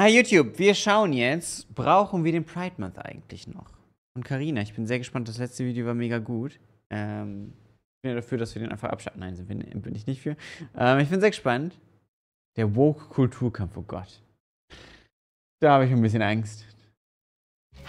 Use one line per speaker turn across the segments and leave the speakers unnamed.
Hi ah, YouTube, wir schauen jetzt, brauchen wir den Pride Month eigentlich noch? Und Karina, ich bin sehr gespannt, das letzte Video war mega gut. Ähm, ich bin ja dafür, dass wir den einfach abschalten. Nein, bin, bin ich nicht für. Ähm, ich bin sehr gespannt. Der Woke-Kulturkampf, oh Gott. Da habe ich ein bisschen Angst.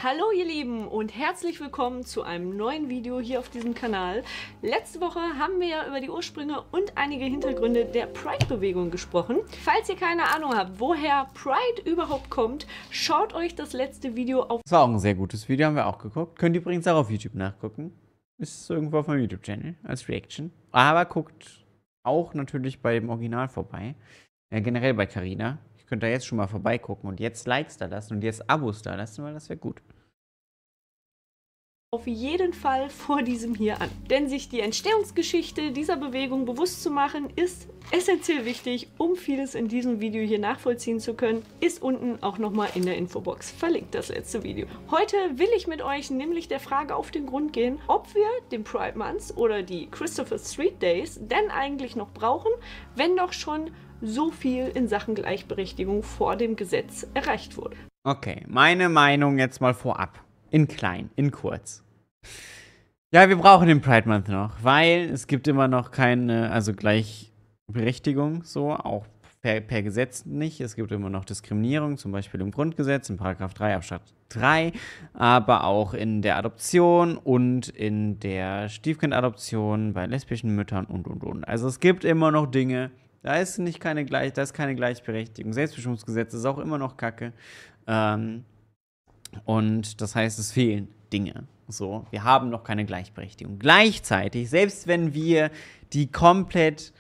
Hallo ihr Lieben und herzlich willkommen zu einem neuen Video hier auf diesem Kanal. Letzte Woche haben wir ja über die Ursprünge und einige Hintergründe der Pride-Bewegung gesprochen. Falls ihr keine Ahnung habt, woher Pride überhaupt kommt, schaut euch das letzte Video auf... Das
war auch ein sehr gutes Video, haben wir auch geguckt. Könnt ihr übrigens auch auf YouTube nachgucken. Ist irgendwo auf meinem YouTube-Channel als Reaction. Aber guckt auch natürlich bei dem Original vorbei. Ja, generell bei Carina. Könnt ihr jetzt schon mal vorbeigucken und jetzt Likes da lassen und jetzt Abos da lassen, weil das wäre gut
auf jeden Fall vor diesem hier an. Denn sich die Entstehungsgeschichte dieser Bewegung bewusst zu machen, ist essentiell wichtig, um vieles in diesem Video hier nachvollziehen zu können, ist unten auch nochmal in der Infobox verlinkt das letzte Video. Heute will ich mit euch nämlich der Frage auf den Grund gehen, ob wir den Pride Month oder die Christopher Street Days denn eigentlich noch brauchen, wenn doch schon so viel in Sachen Gleichberechtigung vor dem Gesetz erreicht wurde.
Okay, meine Meinung jetzt mal vorab. In klein, in kurz. Ja, wir brauchen den Pride Month noch, weil es gibt immer noch keine, also Gleichberechtigung so, auch per, per Gesetz nicht. Es gibt immer noch Diskriminierung, zum Beispiel im Grundgesetz, in Paragraph 3 Absatz 3, aber auch in der Adoption und in der Stiefkindadoption bei lesbischen Müttern und und und. Also es gibt immer noch Dinge, da ist nicht keine gleich, da ist keine Gleichberechtigung. Selbstbestimmungsgesetz ist auch immer noch Kacke. Ähm, und das heißt, es fehlen Dinge. So, wir haben noch keine Gleichberechtigung. Gleichzeitig, selbst wenn wir die komplett,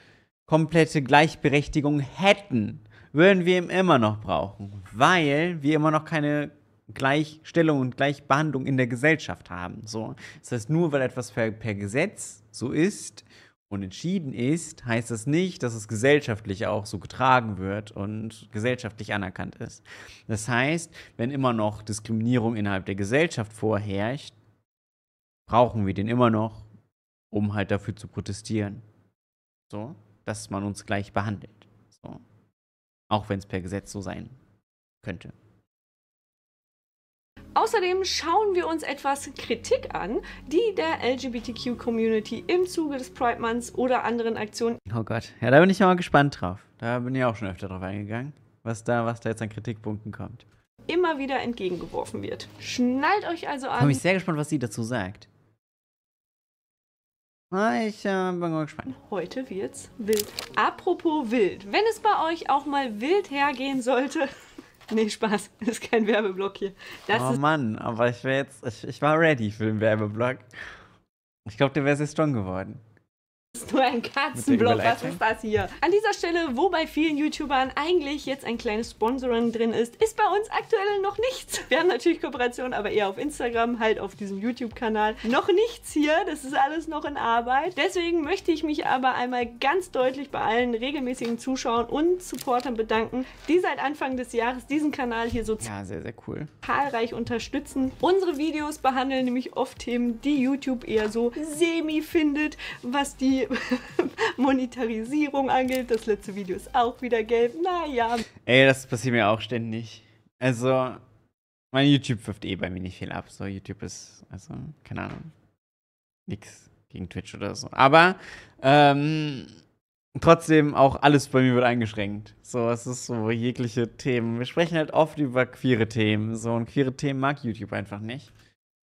komplette Gleichberechtigung hätten, würden wir ihn immer noch brauchen, weil wir immer noch keine Gleichstellung und Gleichbehandlung in der Gesellschaft haben. So, das heißt, nur weil etwas per, per Gesetz so ist, und entschieden ist, heißt das nicht, dass es gesellschaftlich auch so getragen wird und gesellschaftlich anerkannt ist. Das heißt, wenn immer noch Diskriminierung innerhalb der Gesellschaft vorherrscht, brauchen wir den immer noch, um halt dafür zu protestieren. So, dass man uns gleich behandelt. So. Auch wenn es per Gesetz so sein könnte.
Außerdem schauen wir uns etwas Kritik an, die der LGBTQ-Community im Zuge des Pride Months oder anderen Aktionen.
Oh Gott, ja, da bin ich ja mal gespannt drauf. Da bin ich auch schon öfter drauf eingegangen, was da, was da jetzt an Kritikpunkten kommt.
Immer wieder entgegengeworfen wird. Schnallt euch also an. Ich bin
sehr gespannt, was sie dazu sagt. Ich äh, bin mal gespannt.
Heute wird's wild. Apropos wild. Wenn es bei euch auch mal wild hergehen sollte. Nee, Spaß. Das ist kein Werbeblock hier. Das oh
Mann, aber ich, jetzt, ich, ich war ready für den Werbeblock. Ich glaube, der wäre sehr strong geworden
ist nur ein Katzenblock. Was ist das hier? An dieser Stelle, wo bei vielen YouTubern eigentlich jetzt ein kleines Sponsoring drin ist, ist bei uns aktuell noch nichts. Wir haben natürlich Kooperationen, aber eher auf Instagram, halt auf diesem YouTube-Kanal. Noch nichts hier, das ist alles noch in Arbeit. Deswegen möchte ich mich aber einmal ganz deutlich bei allen regelmäßigen Zuschauern und Supportern bedanken, die seit Anfang des Jahres diesen Kanal hier so ja, sehr, sehr cool. zahlreich unterstützen. Unsere Videos behandeln nämlich oft Themen, die YouTube eher so semi findet, was die Monetarisierung angeht. Das letzte Video ist auch wieder gelb. Naja.
Ey, das passiert mir auch ständig. Also, mein YouTube wirft eh bei mir nicht viel ab. So, YouTube ist, also, keine Ahnung. Nix gegen Twitch oder so. Aber, ähm, trotzdem auch alles bei mir wird eingeschränkt. So, es ist so jegliche Themen. Wir sprechen halt oft über queere Themen. So, und queere Themen mag YouTube einfach nicht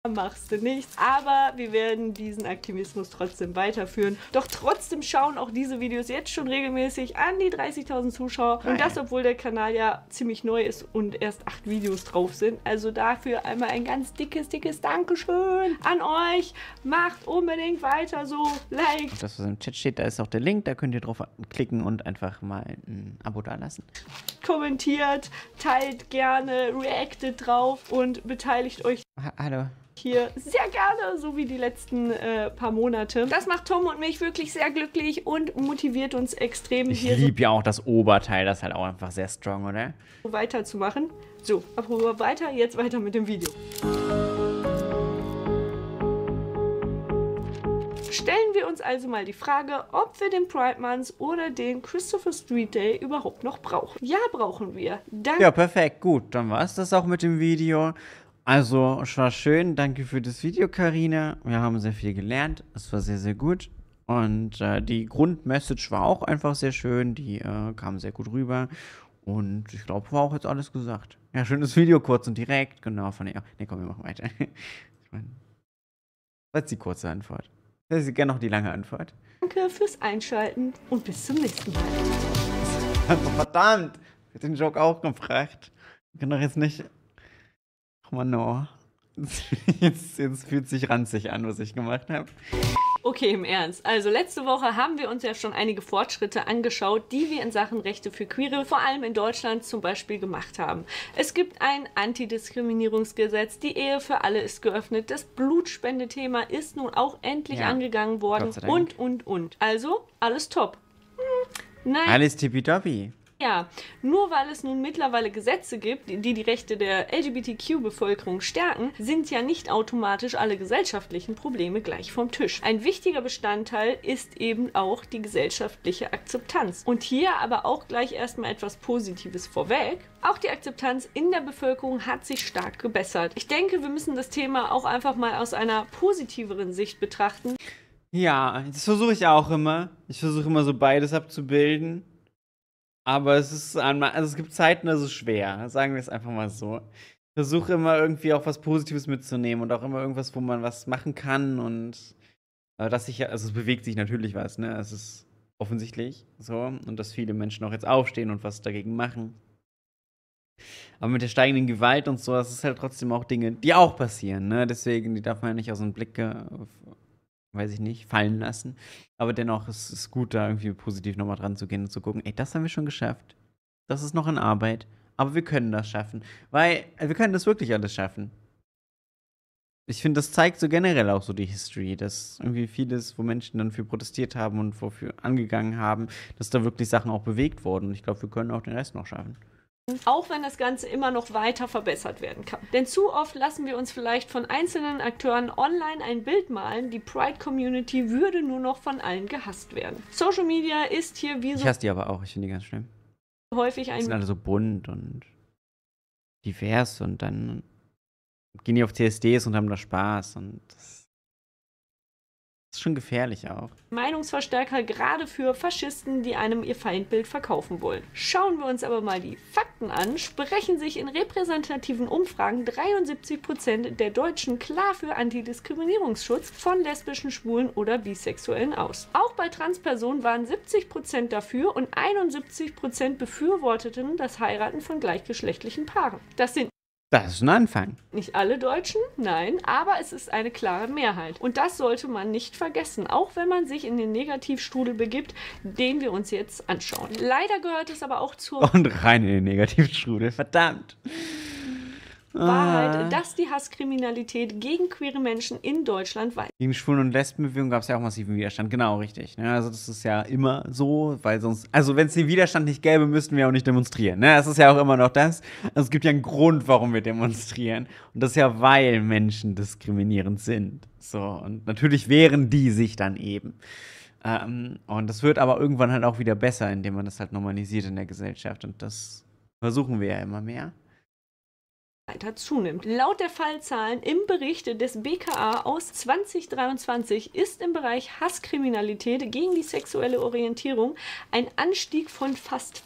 machst du nichts. Aber wir werden diesen Aktivismus trotzdem weiterführen. Doch trotzdem schauen auch diese Videos jetzt schon regelmäßig an die 30.000 Zuschauer. Und das, obwohl der Kanal ja ziemlich neu ist und erst acht Videos drauf sind. Also dafür einmal ein ganz dickes, dickes Dankeschön an euch. Macht unbedingt weiter so. Like.
Das, was im Chat steht, da ist auch der Link. Da könnt ihr drauf klicken und einfach mal ein Abo dalassen.
Kommentiert, teilt gerne, reactet drauf und beteiligt euch Ha hallo. Hier sehr gerne, so wie die letzten äh, paar Monate. Das macht Tom und mich wirklich sehr glücklich und motiviert uns extrem. Ich liebe
so ja auch das Oberteil, das ist halt auch einfach sehr strong, oder?
Weiterzumachen. So, aber weiter, jetzt weiter mit dem Video. Stellen wir uns also mal die Frage, ob wir den Pride Month oder den Christopher Street Day überhaupt noch brauchen. Ja, brauchen wir. Dank ja,
perfekt, gut. Dann war es das auch mit dem Video. Also, es war schön. Danke für das Video, Karina. Wir haben sehr viel gelernt. Es war sehr, sehr gut. Und äh, die Grundmessage war auch einfach sehr schön. Die äh, kam sehr gut rüber. Und ich glaube, war auch jetzt alles gesagt. Ja, schönes Video, kurz und direkt. Genau, von der. Ne, komm, wir machen weiter. ich meine, das ist die kurze Antwort. Das ist gerne noch die lange Antwort.
Danke fürs Einschalten und bis zum nächsten Mal.
Verdammt! Ich hätte den Joke auch gefragt. Ich kann doch jetzt nicht Mann, oh. Jetzt, jetzt fühlt sich ranzig an, was ich gemacht habe.
Okay, im Ernst. Also letzte Woche haben wir uns ja schon einige Fortschritte angeschaut, die wir in Sachen Rechte für Queere, vor allem in Deutschland zum Beispiel, gemacht haben. Es gibt ein Antidiskriminierungsgesetz, die Ehe für alle ist geöffnet, das Blutspendethema ist nun auch endlich ja. angegangen worden und, und, und. Also alles top. Hm, nein. Alles
tippitoppi.
Ja, nur weil es nun mittlerweile Gesetze gibt, die die Rechte der LGBTQ-Bevölkerung stärken, sind ja nicht automatisch alle gesellschaftlichen Probleme gleich vom Tisch. Ein wichtiger Bestandteil ist eben auch die gesellschaftliche Akzeptanz. Und hier aber auch gleich erstmal etwas Positives vorweg. Auch die Akzeptanz in der Bevölkerung hat sich stark gebessert. Ich denke, wir müssen das Thema auch einfach mal aus einer positiveren Sicht betrachten.
Ja, das versuche ich auch immer. Ich versuche immer so beides abzubilden. Aber es ist einmal, also es gibt Zeiten, das ist schwer, sagen wir es einfach mal so. Ich versuche immer irgendwie auch was Positives mitzunehmen und auch immer irgendwas, wo man was machen kann und äh, dass sich, also es bewegt sich natürlich was, ne? Es ist offensichtlich so und dass viele Menschen auch jetzt aufstehen und was dagegen machen. Aber mit der steigenden Gewalt und so, das ist halt trotzdem auch Dinge, die auch passieren, ne? Deswegen, die darf man ja nicht aus dem Blick weiß ich nicht, fallen lassen. Aber dennoch ist es gut, da irgendwie positiv nochmal dran zu gehen und zu gucken, ey, das haben wir schon geschafft. Das ist noch in Arbeit. Aber wir können das schaffen. Weil äh, wir können das wirklich alles schaffen. Ich finde, das zeigt so generell auch so die History, dass irgendwie vieles, wo Menschen dann für protestiert haben und wofür angegangen haben, dass da wirklich Sachen auch bewegt wurden. Und ich glaube, wir können auch den Rest noch schaffen
auch wenn das Ganze immer noch weiter verbessert werden kann. Denn zu oft lassen wir uns vielleicht von einzelnen Akteuren online ein Bild malen, die Pride-Community würde nur noch von allen gehasst werden. Social Media ist hier wie so... Ich hasse
die aber auch, ich finde die ganz schlimm.
Häufig ein... Die sind alle
so bunt und divers und dann gehen die auf CSDs und haben da Spaß und das das ist schon gefährlich auch.
Meinungsverstärker gerade für Faschisten, die einem ihr Feindbild verkaufen wollen. Schauen wir uns aber mal die Fakten an. Sprechen sich in repräsentativen Umfragen 73% Prozent der Deutschen klar für Antidiskriminierungsschutz von lesbischen, schwulen oder bisexuellen aus. Auch bei Transpersonen waren 70% Prozent dafür und 71% Prozent befürworteten das Heiraten von gleichgeschlechtlichen Paaren. Das sind
das ist ein Anfang.
Nicht alle Deutschen, nein, aber es ist eine klare Mehrheit. Und das sollte man nicht vergessen, auch wenn man sich in den Negativstrudel begibt, den wir uns jetzt anschauen. Leider gehört es aber auch zur. Und
rein in den Negativstrudel, verdammt war halt, ah. dass
die Hasskriminalität gegen queere Menschen in Deutschland weiter.
Gegen Schwulen- und Lesbenbewegung gab es ja auch massiven Widerstand, genau, richtig. Ne? Also das ist ja immer so, weil sonst, also wenn es den Widerstand nicht gäbe, müssten wir auch nicht demonstrieren. Ne? Das ist ja auch immer noch das. Also es gibt ja einen Grund, warum wir demonstrieren. Und das ist ja, weil Menschen diskriminierend sind. So, und natürlich wehren die sich dann eben. Ähm, und das wird aber irgendwann halt auch wieder besser, indem man das halt normalisiert in der Gesellschaft. Und das versuchen wir ja immer mehr
weiter zunimmt. Laut der Fallzahlen im Bericht des BKA aus 2023 ist im Bereich Hasskriminalität gegen die sexuelle Orientierung ein Anstieg von fast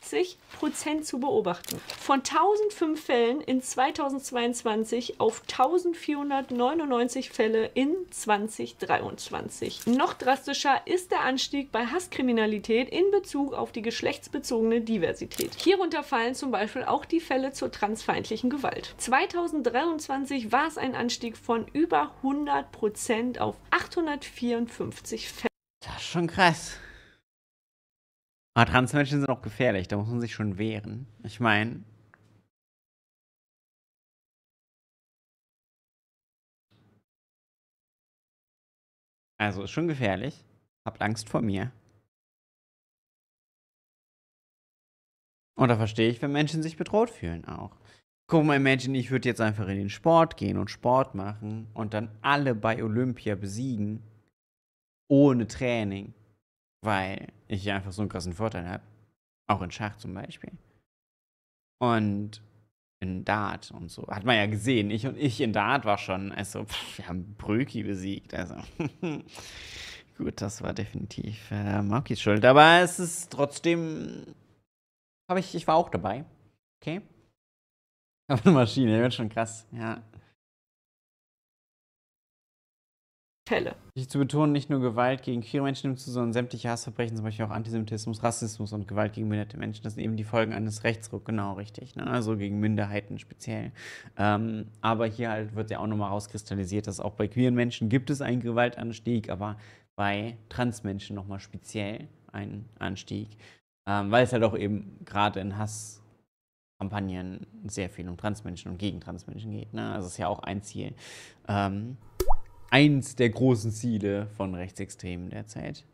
50 Prozent zu beobachten. Von 1005 Fällen in 2022 auf 1499 Fälle in 2023. Noch drastischer ist der Anstieg bei Hasskriminalität in Bezug auf die geschlechtsbezogene Diversität. Hierunter fallen zum Beispiel auch die Fälle zur transfeindlichen häuslichen Gewalt. 2023 war es ein Anstieg von über 100 Prozent auf 854 Fälle.
Das ist schon krass. Aber Transmenschen sind auch gefährlich, da muss man sich schon wehren. Ich meine.
Also ist schon gefährlich. Habt Angst vor mir.
Und da verstehe ich, wenn Menschen sich bedroht fühlen auch. Guck mal, imagine, ich würde jetzt einfach in den Sport gehen und Sport machen und dann alle bei Olympia besiegen, ohne Training, weil ich einfach so einen krassen Vorteil habe. Auch in Schach zum Beispiel. Und in Dart und so. Hat man ja gesehen. Ich und ich in Dart war schon, also, pff, wir haben Brüki besiegt. Also, gut, das war definitiv äh, Maukis Schuld. Aber es ist trotzdem, habe ich, ich war auch dabei. Okay. Aber eine Maschine, die wird schon krass, ja. Fälle. Ich zu betonen, nicht nur Gewalt gegen queere Menschen nimmt zu, sondern sämtliche Hassverbrechen, zum Beispiel auch Antisemitismus, Rassismus und Gewalt gegen behinderte Menschen, das sind eben die Folgen eines Rechtsruck, genau richtig. Ne? Also gegen Minderheiten speziell. Ähm, aber hier halt wird ja auch nochmal rauskristallisiert, dass auch bei queeren Menschen gibt es einen Gewaltanstieg, aber bei Transmenschen nochmal speziell einen Anstieg. Ähm, weil es halt auch eben gerade in Hass Kampagnen sehr viel um Transmenschen und gegen Transmenschen geht. Ne? Also das ist ja auch ein Ziel. Ähm, eins der großen Ziele von Rechtsextremen derzeit.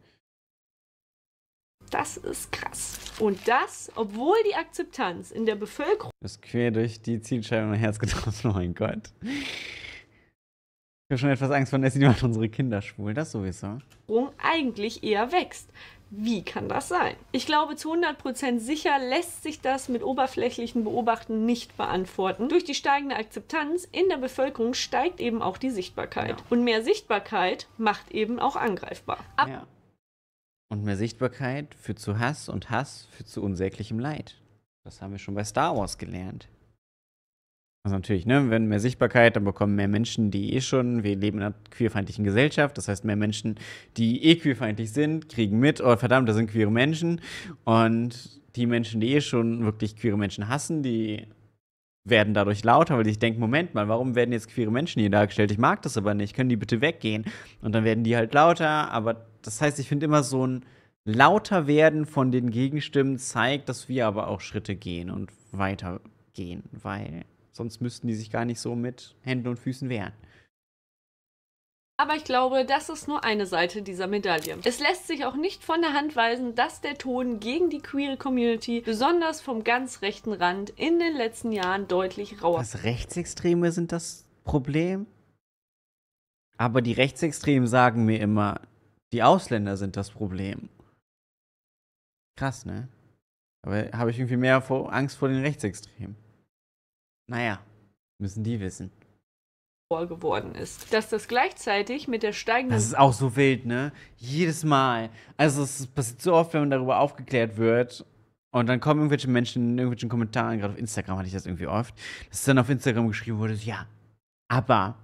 Das ist krass. Und das, obwohl die Akzeptanz in der Bevölkerung.
Ist quer durch die Zielscheibe mein Herz getroffen, oh mein Gott. Ich habe schon etwas Angst vor Nessie, die unsere Kinder schwul, das sowieso.
Eigentlich eher wächst. Wie kann das sein? Ich glaube, zu 100% sicher lässt sich das mit oberflächlichen Beobachten nicht beantworten. Durch die steigende Akzeptanz in der Bevölkerung steigt eben auch die Sichtbarkeit. Ja. Und mehr Sichtbarkeit macht eben auch angreifbar. Ab ja.
Und mehr Sichtbarkeit führt zu Hass und Hass führt zu unsäglichem Leid. Das haben wir schon bei Star Wars gelernt. Also natürlich, ne, wenn mehr Sichtbarkeit, dann bekommen mehr Menschen, die eh schon, wir leben in einer queerfeindlichen Gesellschaft, das heißt mehr Menschen, die eh queerfeindlich sind, kriegen mit, oh verdammt, da sind queere Menschen und die Menschen, die eh schon wirklich queere Menschen hassen, die werden dadurch lauter, weil ich denke, Moment mal, warum werden jetzt queere Menschen hier dargestellt? Ich mag das aber nicht, können die bitte weggehen? Und dann werden die halt lauter, aber das heißt, ich finde immer so ein lauter werden von den Gegenstimmen zeigt, dass wir aber auch Schritte gehen und weitergehen, weil Sonst müssten die sich gar nicht so mit Händen und Füßen wehren.
Aber ich glaube, das ist nur eine Seite dieser Medaille. Es lässt sich auch nicht von der Hand weisen, dass der Ton gegen die queere Community, besonders vom ganz rechten Rand, in den letzten Jahren deutlich rauer. ist.
Das Rechtsextreme sind das Problem? Aber die Rechtsextremen sagen mir immer, die Ausländer sind das Problem. Krass, ne? Aber habe ich irgendwie mehr vor, Angst vor den Rechtsextremen. Naja, müssen die wissen.
Geworden ist. Dass das gleichzeitig mit der steigenden. Das ist
auch so wild, ne? Jedes Mal. Also, es passiert so oft, wenn man darüber aufgeklärt wird. Und dann kommen irgendwelche Menschen in irgendwelchen Kommentaren, gerade auf Instagram hatte ich das irgendwie oft, dass dann auf Instagram geschrieben wurde: Ja, aber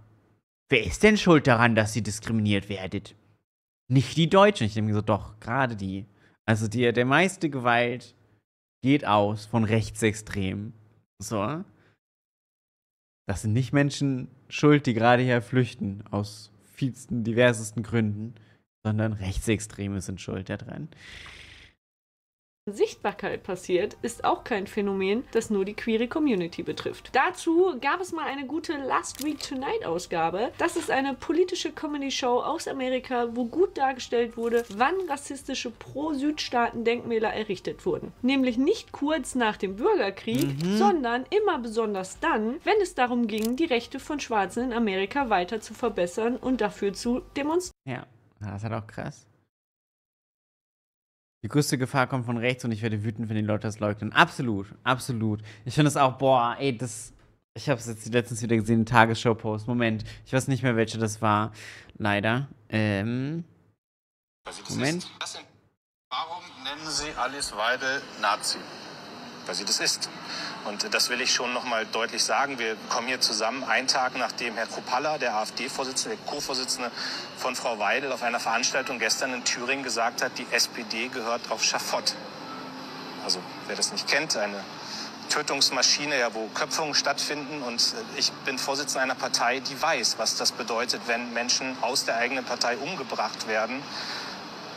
wer ist denn schuld daran, dass ihr diskriminiert werdet? Nicht die Deutschen. Ich denke mir so: Doch, gerade die. Also, die, der meiste Gewalt geht aus von Rechtsextremen. So. Das sind nicht Menschen schuld, die gerade hier flüchten, aus vielsten, diversesten Gründen, sondern Rechtsextreme sind schuld daran.
Sichtbarkeit passiert, ist auch kein Phänomen, das nur die queere Community betrifft. Dazu gab es mal eine gute Last Week Tonight Ausgabe. Das ist eine politische Comedy-Show aus Amerika, wo gut dargestellt wurde, wann rassistische Pro-Südstaaten-Denkmäler errichtet wurden. Nämlich nicht kurz nach dem Bürgerkrieg, mhm. sondern immer besonders dann, wenn es darum ging, die Rechte von Schwarzen in Amerika weiter zu verbessern und dafür zu demonstrieren.
Ja, das ist halt auch krass. Die größte Gefahr kommt von rechts und ich werde wütend, wenn die Leute das leugnen. Absolut, absolut. Ich finde es auch, boah, ey, das. Ich habe es jetzt letztens wieder gesehen, Tagesschau-Post. Moment, ich weiß nicht mehr, welche das war. Leider. Ähm.
Sie das Moment. Warum nennen Sie Alice Weidel Nazi? Weil sie das ist. Und das will ich schon noch mal deutlich sagen. Wir kommen hier zusammen, einen Tag nachdem Herr Kropalla, der AfD-Vorsitzende, der Co-Vorsitzende von Frau Weidel, auf einer Veranstaltung gestern in Thüringen gesagt hat, die SPD gehört auf Schafott. Also wer das nicht kennt, eine Tötungsmaschine, ja, wo Köpfungen stattfinden. Und äh, ich bin Vorsitzender einer Partei, die weiß, was das bedeutet, wenn Menschen aus der eigenen Partei umgebracht werden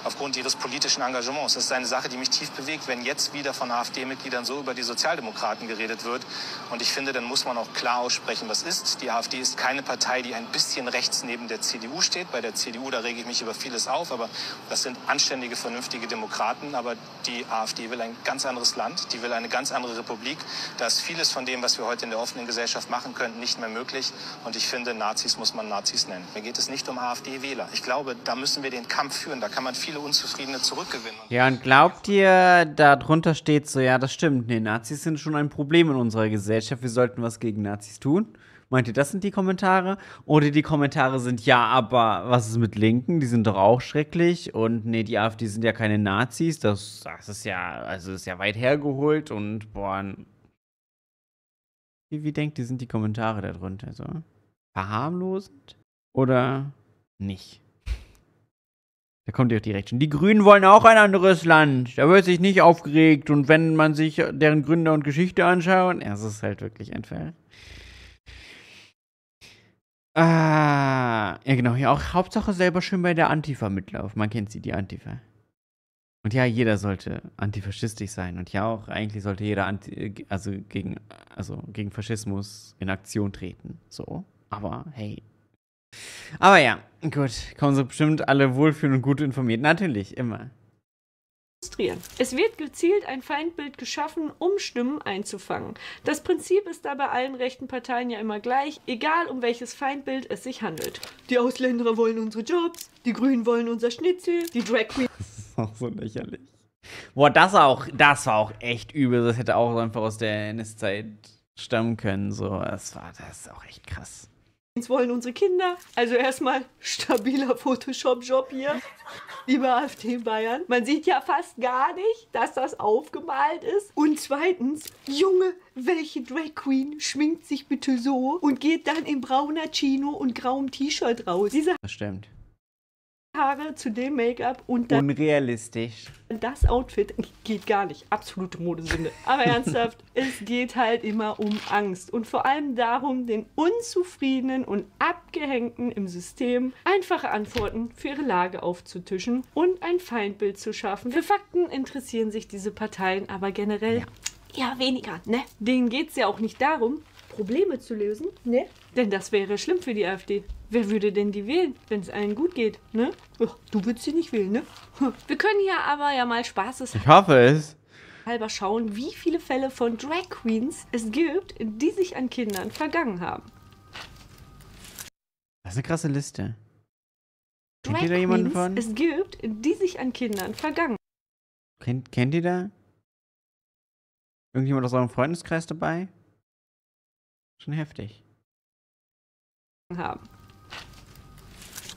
aufgrund ihres politischen Engagements. Das ist eine Sache, die mich tief bewegt, wenn jetzt wieder von AfD-Mitgliedern so über die Sozialdemokraten geredet wird. Und ich finde, dann muss man auch klar aussprechen, was ist. Die AfD ist keine Partei, die ein bisschen rechts neben der CDU steht. Bei der CDU, da rege ich mich über vieles auf, aber das sind anständige, vernünftige Demokraten. Aber die AfD will ein ganz anderes Land, die will eine ganz andere Republik. Da ist vieles von dem, was wir heute in der offenen Gesellschaft machen können, nicht mehr möglich. Und ich finde, Nazis muss man Nazis nennen. Mir geht es nicht um AfD-Wähler. Ich glaube, da müssen wir den Kampf führen. Da kann man viel viele Unzufriedene zurückgewinnen. Ja,
und glaubt ihr, darunter steht so, ja, das stimmt, nee, Nazis sind schon ein Problem in unserer Gesellschaft, wir sollten was gegen Nazis tun? Meint ihr, das sind die Kommentare? Oder die Kommentare sind, ja, aber was ist mit Linken? Die sind doch auch schrecklich. Und nee, die AfD sind ja keine Nazis. Das, das ist ja, also ist ja weit hergeholt und boah. Wie, wie denkt ihr, sind die Kommentare darunter? So? Verharmlosend? Oder nicht? Da kommt ihr direkt schon. Die Grünen wollen auch ein anderes Land. Da wird sich nicht aufgeregt. Und wenn man sich deren Gründer und Geschichte anschaut, ja, es ist halt wirklich ein Fall. Ah, ja genau, ja, auch Hauptsache selber schön bei der Antifa mitlaufen. Man kennt sie, die Antifa. Und ja, jeder sollte antifaschistisch sein. Und ja, auch eigentlich sollte jeder Anti äh, also gegen, also gegen Faschismus in Aktion treten. So. Aber hey, aber ja, gut, kommen sie bestimmt alle wohlfühlen und gut informiert. Natürlich, immer.
Es wird gezielt ein Feindbild geschaffen, um Stimmen einzufangen. Das Prinzip ist dabei allen rechten Parteien ja immer gleich, egal um welches Feindbild es sich handelt. Die Ausländer wollen unsere Jobs, die Grünen wollen unser Schnitzel, die Drag Queen. Das
ist auch so lächerlich. Boah, das auch, das war auch echt übel. Das hätte auch einfach aus der NS-Zeit stammen können. So, das war, das ist auch echt krass.
Jetzt wollen unsere Kinder. Also erstmal stabiler Photoshop-Job hier, lieber AfD Bayern. Man sieht ja fast gar nicht, dass das aufgemalt ist. Und zweitens, Junge, welche Drag Queen schminkt sich bitte so und geht dann in brauner Chino und grauem T-Shirt raus? Diese das stimmt. Haare zu dem Make-up und dann.
Unrealistisch.
Das Outfit geht gar nicht. Absolute Modesünde. Aber ernsthaft, es geht halt immer um Angst und vor allem darum, den Unzufriedenen und Abgehängten im System einfache Antworten für ihre Lage aufzutischen und ein Feindbild zu schaffen. Für Fakten interessieren sich diese Parteien aber generell ja, ja weniger, ne? Denen geht es ja auch nicht darum, Probleme zu lösen. Ne? Denn das wäre schlimm für die AfD. Wer würde denn die wählen, wenn es allen gut geht, ne? Ach, Du würdest sie nicht wählen, ne? Hm. Wir können hier aber ja mal Spaßes. Ich hoffe es halber schauen, wie viele Fälle von Drag Queens es gibt, die sich an Kindern vergangen haben.
Das ist eine krasse Liste.
Drag kennt ihr da jemanden von? Es gibt, die sich an Kindern vergangen.
Kennt, kennt ihr da? Irgendjemand aus eurem Freundeskreis dabei? Schon heftig.
Haben.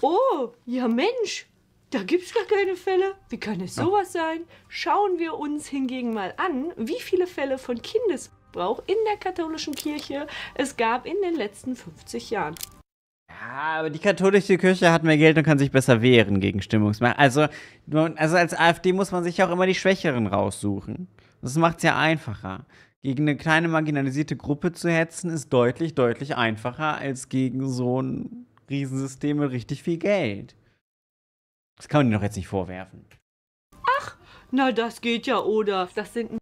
Oh, ja Mensch, da gibt's gar keine Fälle. Wie kann es sowas ja. sein? Schauen wir uns hingegen mal an, wie viele Fälle von Kindesbrauch in der katholischen Kirche es gab in den letzten 50 Jahren. Ja,
aber die katholische Kirche hat mehr Geld und kann sich besser wehren gegen Stimmungsmacht. Also, also als AfD muss man sich auch immer die Schwächeren raussuchen. Das macht's ja einfacher gegen eine kleine marginalisierte Gruppe zu hetzen, ist deutlich, deutlich einfacher als gegen so ein Riesensystem mit richtig viel Geld. Das kann man dir doch jetzt nicht vorwerfen.
Ach, na das geht ja, oder? Das sind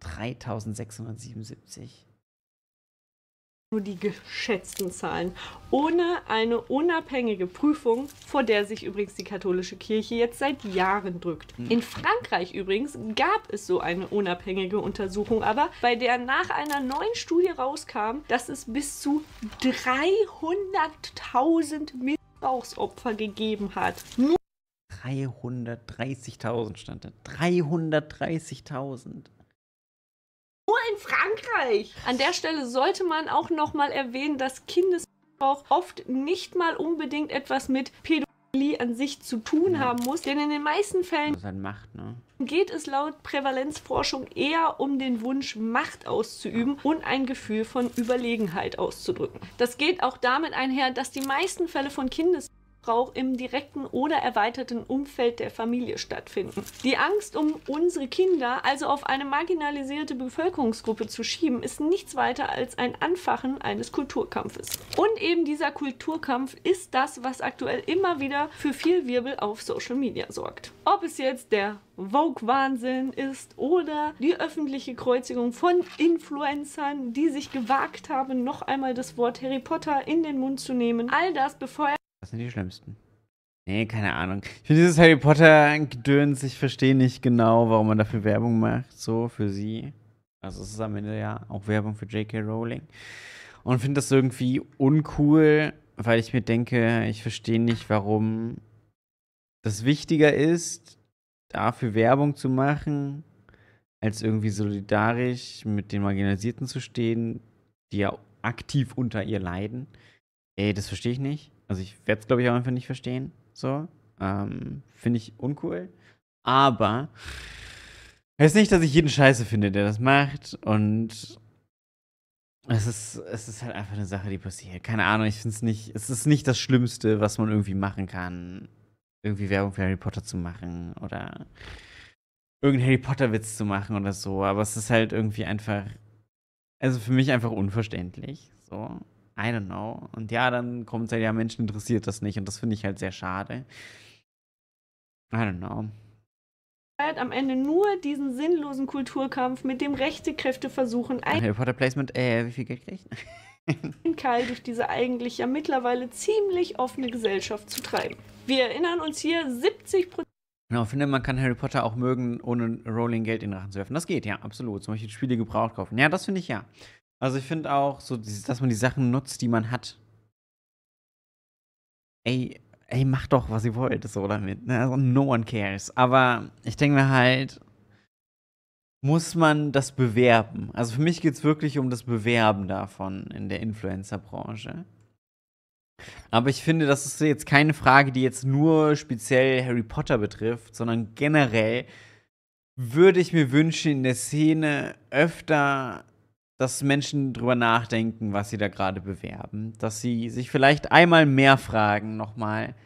3677
nur die geschätzten Zahlen, ohne eine unabhängige Prüfung, vor der sich übrigens die katholische Kirche jetzt seit Jahren drückt. Hm. In Frankreich übrigens gab es so eine unabhängige Untersuchung, aber bei der nach einer neuen Studie rauskam, dass es bis zu 300.000 Missbrauchsopfer gegeben hat.
330.000 stand da. 330.000.
Frankreich. An der Stelle sollte man auch noch mal erwähnen, dass Kindesmissbrauch oft nicht mal unbedingt etwas mit Pädophilie an sich zu tun ja. haben muss, denn in den meisten Fällen halt macht, ne? geht es laut Prävalenzforschung eher um den Wunsch, Macht auszuüben und ein Gefühl von Überlegenheit auszudrücken. Das geht auch damit einher, dass die meisten Fälle von Kindesmissbrauch Missbrauch im direkten oder erweiterten Umfeld der Familie stattfinden. Die Angst um unsere Kinder also auf eine marginalisierte Bevölkerungsgruppe zu schieben, ist nichts weiter als ein Anfachen eines Kulturkampfes. Und eben dieser Kulturkampf ist das, was aktuell immer wieder für viel Wirbel auf Social Media sorgt. Ob es jetzt der Vogue-Wahnsinn ist oder die öffentliche Kreuzigung von Influencern, die sich gewagt haben, noch einmal das Wort Harry Potter in den Mund zu nehmen. All das befeuert
das sind die schlimmsten. Nee, keine Ahnung. Ich finde hm. dieses Harry Potter-Gedöns, ich verstehe nicht genau, warum man dafür Werbung macht, so für sie. Also es ist am Ende ja auch Werbung für J.K. Rowling. Und finde das irgendwie uncool, weil ich mir denke, ich verstehe nicht, warum das wichtiger ist, dafür Werbung zu machen, als irgendwie solidarisch mit den Marginalisierten zu stehen, die ja aktiv unter ihr leiden. Ey, das verstehe ich nicht. Also ich werde es, glaube ich, auch einfach nicht verstehen. So. Ähm, finde ich uncool. Aber heißt nicht, dass ich jeden Scheiße finde, der das macht. Und es ist, es ist halt einfach eine Sache, die passiert. Keine Ahnung, ich finde es nicht. Es ist nicht das Schlimmste, was man irgendwie machen kann. Irgendwie Werbung für Harry Potter zu machen oder irgendeinen Harry Potter-Witz zu machen oder so. Aber es ist halt irgendwie einfach. Also für mich einfach unverständlich. So. I don't know. Und ja, dann kommt es halt, ja, Menschen interessiert das nicht und das finde ich halt sehr schade. I don't know.
Am Ende nur diesen sinnlosen Kulturkampf mit dem rechte Kräfte versuchen. Ein Harry Potter
Placement, äh, wie viel Geld kriegt?
Keil durch diese eigentlich ja mittlerweile ziemlich offene Gesellschaft zu treiben. Wir erinnern uns hier 70 Prozent.
Genau, finde, man kann Harry Potter auch mögen, ohne Rolling Geld in den Rachen zu werfen. Das geht, ja, absolut. Zum Beispiel Spiele gebraucht kaufen. Ja, das finde ich ja. Also ich finde auch, so, dass man die Sachen nutzt, die man hat. Ey, ey, macht doch, was ihr wollt, so damit. Ne? Also no one cares. Aber ich denke mir halt, muss man das bewerben? Also für mich geht es wirklich um das Bewerben davon in der Influencer-Branche. Aber ich finde, das ist jetzt keine Frage, die jetzt nur speziell Harry Potter betrifft, sondern generell würde ich mir wünschen, in der Szene öfter dass Menschen drüber nachdenken, was sie da gerade bewerben, dass sie sich vielleicht einmal mehr fragen nochmal,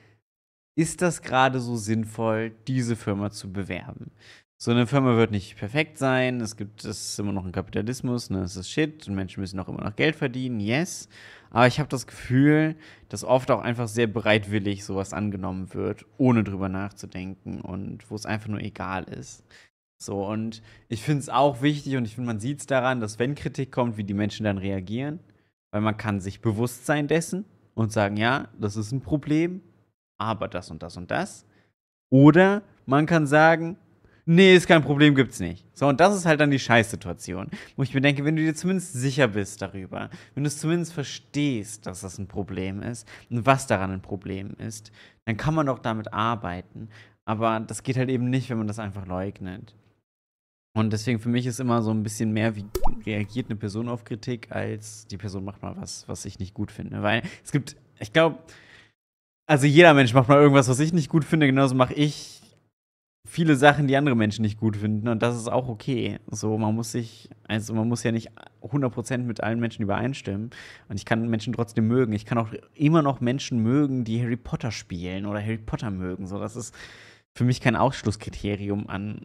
ist das gerade so sinnvoll, diese Firma zu bewerben? So eine Firma wird nicht perfekt sein, es gibt, es ist immer noch ein Kapitalismus, ne, es ist Shit und Menschen müssen auch immer noch Geld verdienen, yes. Aber ich habe das Gefühl, dass oft auch einfach sehr bereitwillig sowas angenommen wird, ohne drüber nachzudenken und wo es einfach nur egal ist. So, und ich finde es auch wichtig und ich finde, man sieht es daran, dass wenn Kritik kommt, wie die Menschen dann reagieren, weil man kann sich bewusst sein dessen und sagen, ja, das ist ein Problem, aber das und das und das. Oder man kann sagen, nee, ist kein Problem, gibt's nicht. So, und das ist halt dann die Scheißsituation, wo ich mir denke, wenn du dir zumindest sicher bist darüber, wenn du es zumindest verstehst, dass das ein Problem ist und was daran ein Problem ist, dann kann man auch damit arbeiten. Aber das geht halt eben nicht, wenn man das einfach leugnet. Und deswegen für mich ist immer so ein bisschen mehr, wie reagiert eine Person auf Kritik, als die Person macht mal was, was ich nicht gut finde. Weil es gibt, ich glaube, also jeder Mensch macht mal irgendwas, was ich nicht gut finde. Genauso mache ich viele Sachen, die andere Menschen nicht gut finden. Und das ist auch okay. So, man muss sich, also man muss ja nicht 100% mit allen Menschen übereinstimmen. Und ich kann Menschen trotzdem mögen. Ich kann auch immer noch Menschen mögen, die Harry Potter spielen oder Harry Potter mögen. So, das ist für mich kein Ausschlusskriterium an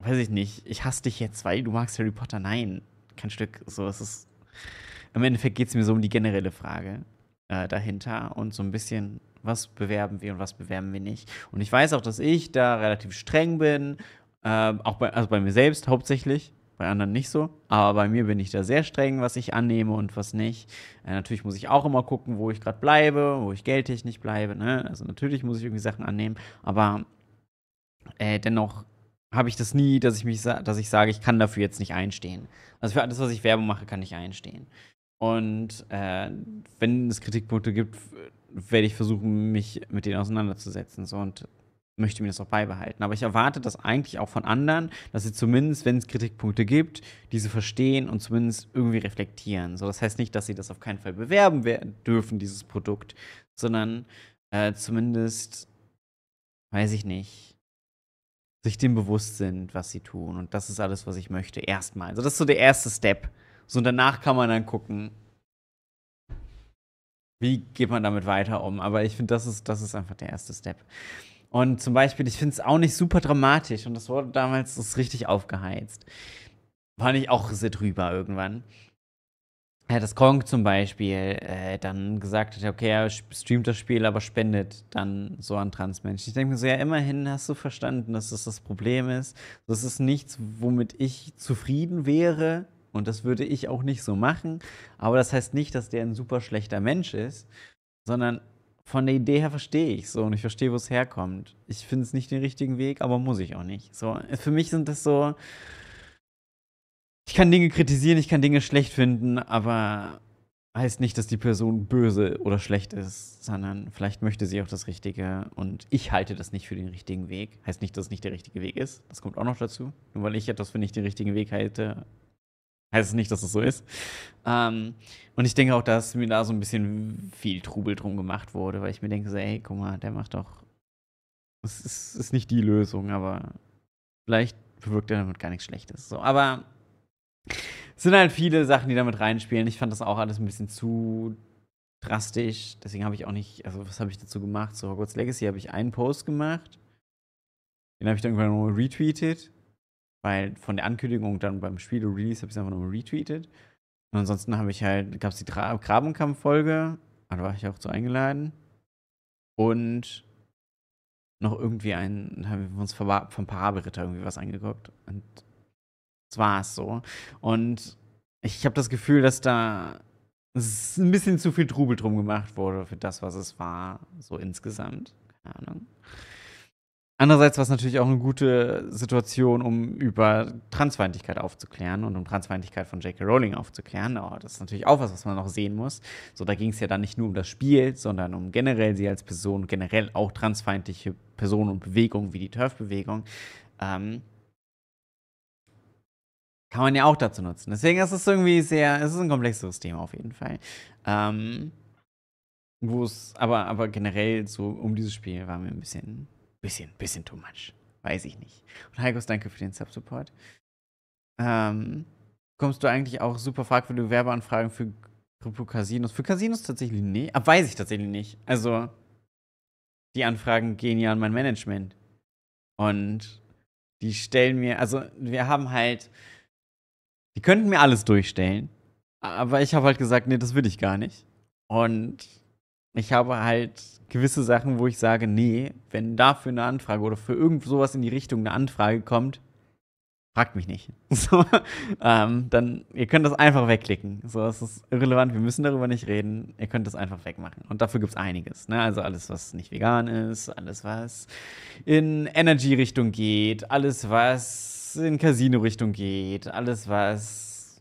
weiß ich nicht, ich hasse dich jetzt, weil du magst Harry Potter. Nein, kein Stück. So, es ist. Im Endeffekt geht es mir so um die generelle Frage äh, dahinter und so ein bisschen, was bewerben wir und was bewerben wir nicht. Und ich weiß auch, dass ich da relativ streng bin, äh, auch bei, also bei mir selbst hauptsächlich, bei anderen nicht so, aber bei mir bin ich da sehr streng, was ich annehme und was nicht. Äh, natürlich muss ich auch immer gucken, wo ich gerade bleibe, wo ich geldtechnisch bleibe. Ne? Also natürlich muss ich irgendwie Sachen annehmen, aber äh, dennoch habe ich das nie, dass ich mich, dass ich sage, ich kann dafür jetzt nicht einstehen. Also für alles, was ich Werbung mache, kann ich einstehen. Und äh, wenn es Kritikpunkte gibt, werde ich versuchen, mich mit denen auseinanderzusetzen. So und möchte mir das auch beibehalten. Aber ich erwarte das eigentlich auch von anderen, dass sie zumindest, wenn es Kritikpunkte gibt, diese verstehen und zumindest irgendwie reflektieren. So, das heißt nicht, dass sie das auf keinen Fall bewerben dürfen, dieses Produkt, sondern äh, zumindest, weiß ich nicht, sich dem bewusst sind, was sie tun. Und das ist alles, was ich möchte. Erstmal. Also das ist so der erste Step. So, und danach kann man dann gucken, wie geht man damit weiter um. Aber ich finde, das ist, das ist einfach der erste Step. Und zum Beispiel, ich finde es auch nicht super dramatisch. Und das wurde damals das ist richtig aufgeheizt. War ich auch sehr drüber irgendwann dass Kong zum Beispiel äh, dann gesagt hat, okay, er streamt das Spiel, aber spendet dann so an Transmenschen. Ich denke mir so, ja, immerhin hast du verstanden, dass das das Problem ist. Das ist nichts, womit ich zufrieden wäre und das würde ich auch nicht so machen. Aber das heißt nicht, dass der ein super schlechter Mensch ist, sondern von der Idee her verstehe ich so und ich verstehe, wo es herkommt. Ich finde es nicht den richtigen Weg, aber muss ich auch nicht. So, für mich sind das so, ich kann Dinge kritisieren, ich kann Dinge schlecht finden, aber heißt nicht, dass die Person böse oder schlecht ist, sondern vielleicht möchte sie auch das Richtige und ich halte das nicht für den richtigen Weg. Heißt nicht, dass es nicht der richtige Weg ist. Das kommt auch noch dazu. Nur weil ich etwas für nicht den richtigen Weg halte, heißt es nicht, dass es so ist. Ähm, und ich denke auch, dass mir da so ein bisschen viel Trubel drum gemacht wurde, weil ich mir denke, so, hey, guck mal, der macht doch. Es ist, ist nicht die Lösung, aber vielleicht bewirkt er damit gar nichts Schlechtes. So, aber es sind halt viele Sachen, die damit reinspielen. Ich fand das auch alles ein bisschen zu drastisch. Deswegen habe ich auch nicht, also was habe ich dazu gemacht? Zu Hogwarts Legacy habe ich einen Post gemacht. Den habe ich dann irgendwann nur retweetet. Weil von der Ankündigung dann beim Spiel Release habe ich es einfach nur retweetet. Und ansonsten habe ich halt, gab es die Grabenkampffolge. Ah, da war ich auch zu eingeladen. Und noch irgendwie einen, haben wir uns vom Parabelritter irgendwie was angeguckt. Und das war es so. Und ich habe das Gefühl, dass da ein bisschen zu viel Trubel drum gemacht wurde für das, was es war, so insgesamt. Keine Ahnung. Andererseits war es natürlich auch eine gute Situation, um über Transfeindlichkeit aufzuklären und um Transfeindlichkeit von J.K. Rowling aufzuklären. Aber oh, das ist natürlich auch was, was man noch sehen muss. So, da ging es ja dann nicht nur um das Spiel, sondern um generell sie als Person, generell auch transfeindliche Personen und Bewegungen wie die Turf-Bewegung. Ähm, kann man ja auch dazu nutzen. Deswegen ist es irgendwie sehr, es ist ein komplexeres Thema auf jeden Fall. Ähm, wo es, aber, aber generell so um dieses Spiel war mir ein bisschen, bisschen, bisschen too much. Weiß ich nicht. Und Heikos, danke für den Sub-Support. Ähm, kommst du eigentlich auch super fragwürdige Werbeanfragen für Casinos? Für Casinos tatsächlich nicht. Aber ah, weiß ich tatsächlich nicht. Also, die Anfragen gehen ja an mein Management. Und die stellen mir, also wir haben halt, die könnten mir alles durchstellen. Aber ich habe halt gesagt, nee, das will ich gar nicht. Und ich habe halt gewisse Sachen, wo ich sage, nee, wenn dafür eine Anfrage oder für irgend sowas in die Richtung eine Anfrage kommt, fragt mich nicht. So, ähm, dann, ihr könnt das einfach wegklicken. So, das ist irrelevant, wir müssen darüber nicht reden. Ihr könnt das einfach wegmachen. Und dafür gibt es einiges. Ne? Also alles, was nicht vegan ist, alles, was in Energy-Richtung geht, alles, was in Casino-Richtung geht, alles was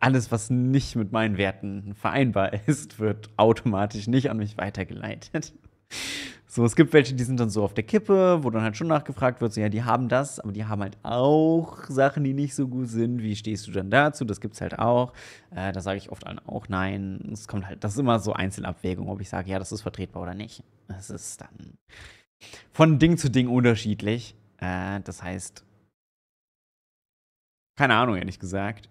alles was nicht mit meinen Werten vereinbar ist, wird automatisch nicht an mich weitergeleitet. So, es gibt welche, die sind dann so auf der Kippe, wo dann halt schon nachgefragt wird, so ja, die haben das, aber die haben halt auch Sachen, die nicht so gut sind. Wie stehst du denn dazu? Das gibt's halt auch. Äh, da sage ich oft allen auch nein. Es kommt halt, das ist immer so Einzelabwägung, ob ich sage, ja, das ist vertretbar oder nicht. Das ist dann von Ding zu Ding unterschiedlich. Äh, das heißt, keine Ahnung, ehrlich gesagt.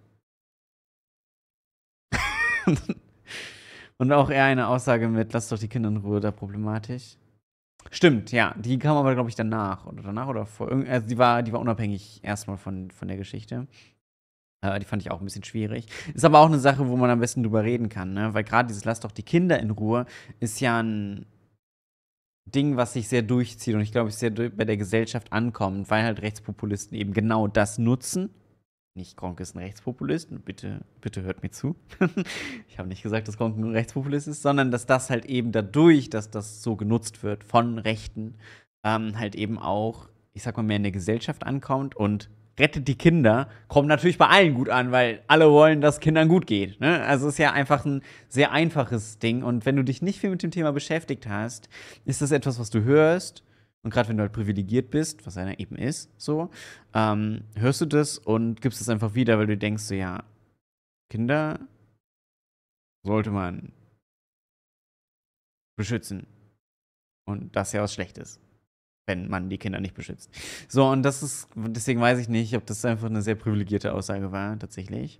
Und auch eher eine Aussage mit, lass doch die Kinder in Ruhe, da problematisch. Stimmt, ja. Die kam aber, glaube ich, danach. Oder danach oder vor. Also die war, die war unabhängig erstmal von, von der Geschichte. Äh, die fand ich auch ein bisschen schwierig. Ist aber auch eine Sache, wo man am besten drüber reden kann, ne? Weil gerade dieses Lass doch die Kinder in Ruhe ist ja ein Ding, was sich sehr durchzieht und ich glaube, es sehr bei der Gesellschaft ankommt, weil halt Rechtspopulisten eben genau das nutzen nicht Gronk ist ein Rechtspopulist, bitte, bitte hört mir zu. ich habe nicht gesagt, dass Gronk ein Rechtspopulist ist, sondern dass das halt eben dadurch, dass das so genutzt wird von Rechten, ähm, halt eben auch, ich sag mal, mehr in der Gesellschaft ankommt und rettet die Kinder, kommt natürlich bei allen gut an, weil alle wollen, dass Kindern gut geht. Ne? Also ist ja einfach ein sehr einfaches Ding. Und wenn du dich nicht viel mit dem Thema beschäftigt hast, ist das etwas, was du hörst und gerade wenn du halt privilegiert bist, was einer eben ist, so, ähm, hörst du das und gibst es einfach wieder, weil du denkst, so, ja, Kinder sollte man beschützen. Und das ja was Schlechtes, wenn man die Kinder nicht beschützt. So, und das ist, deswegen weiß ich nicht, ob das einfach eine sehr privilegierte Aussage war, tatsächlich.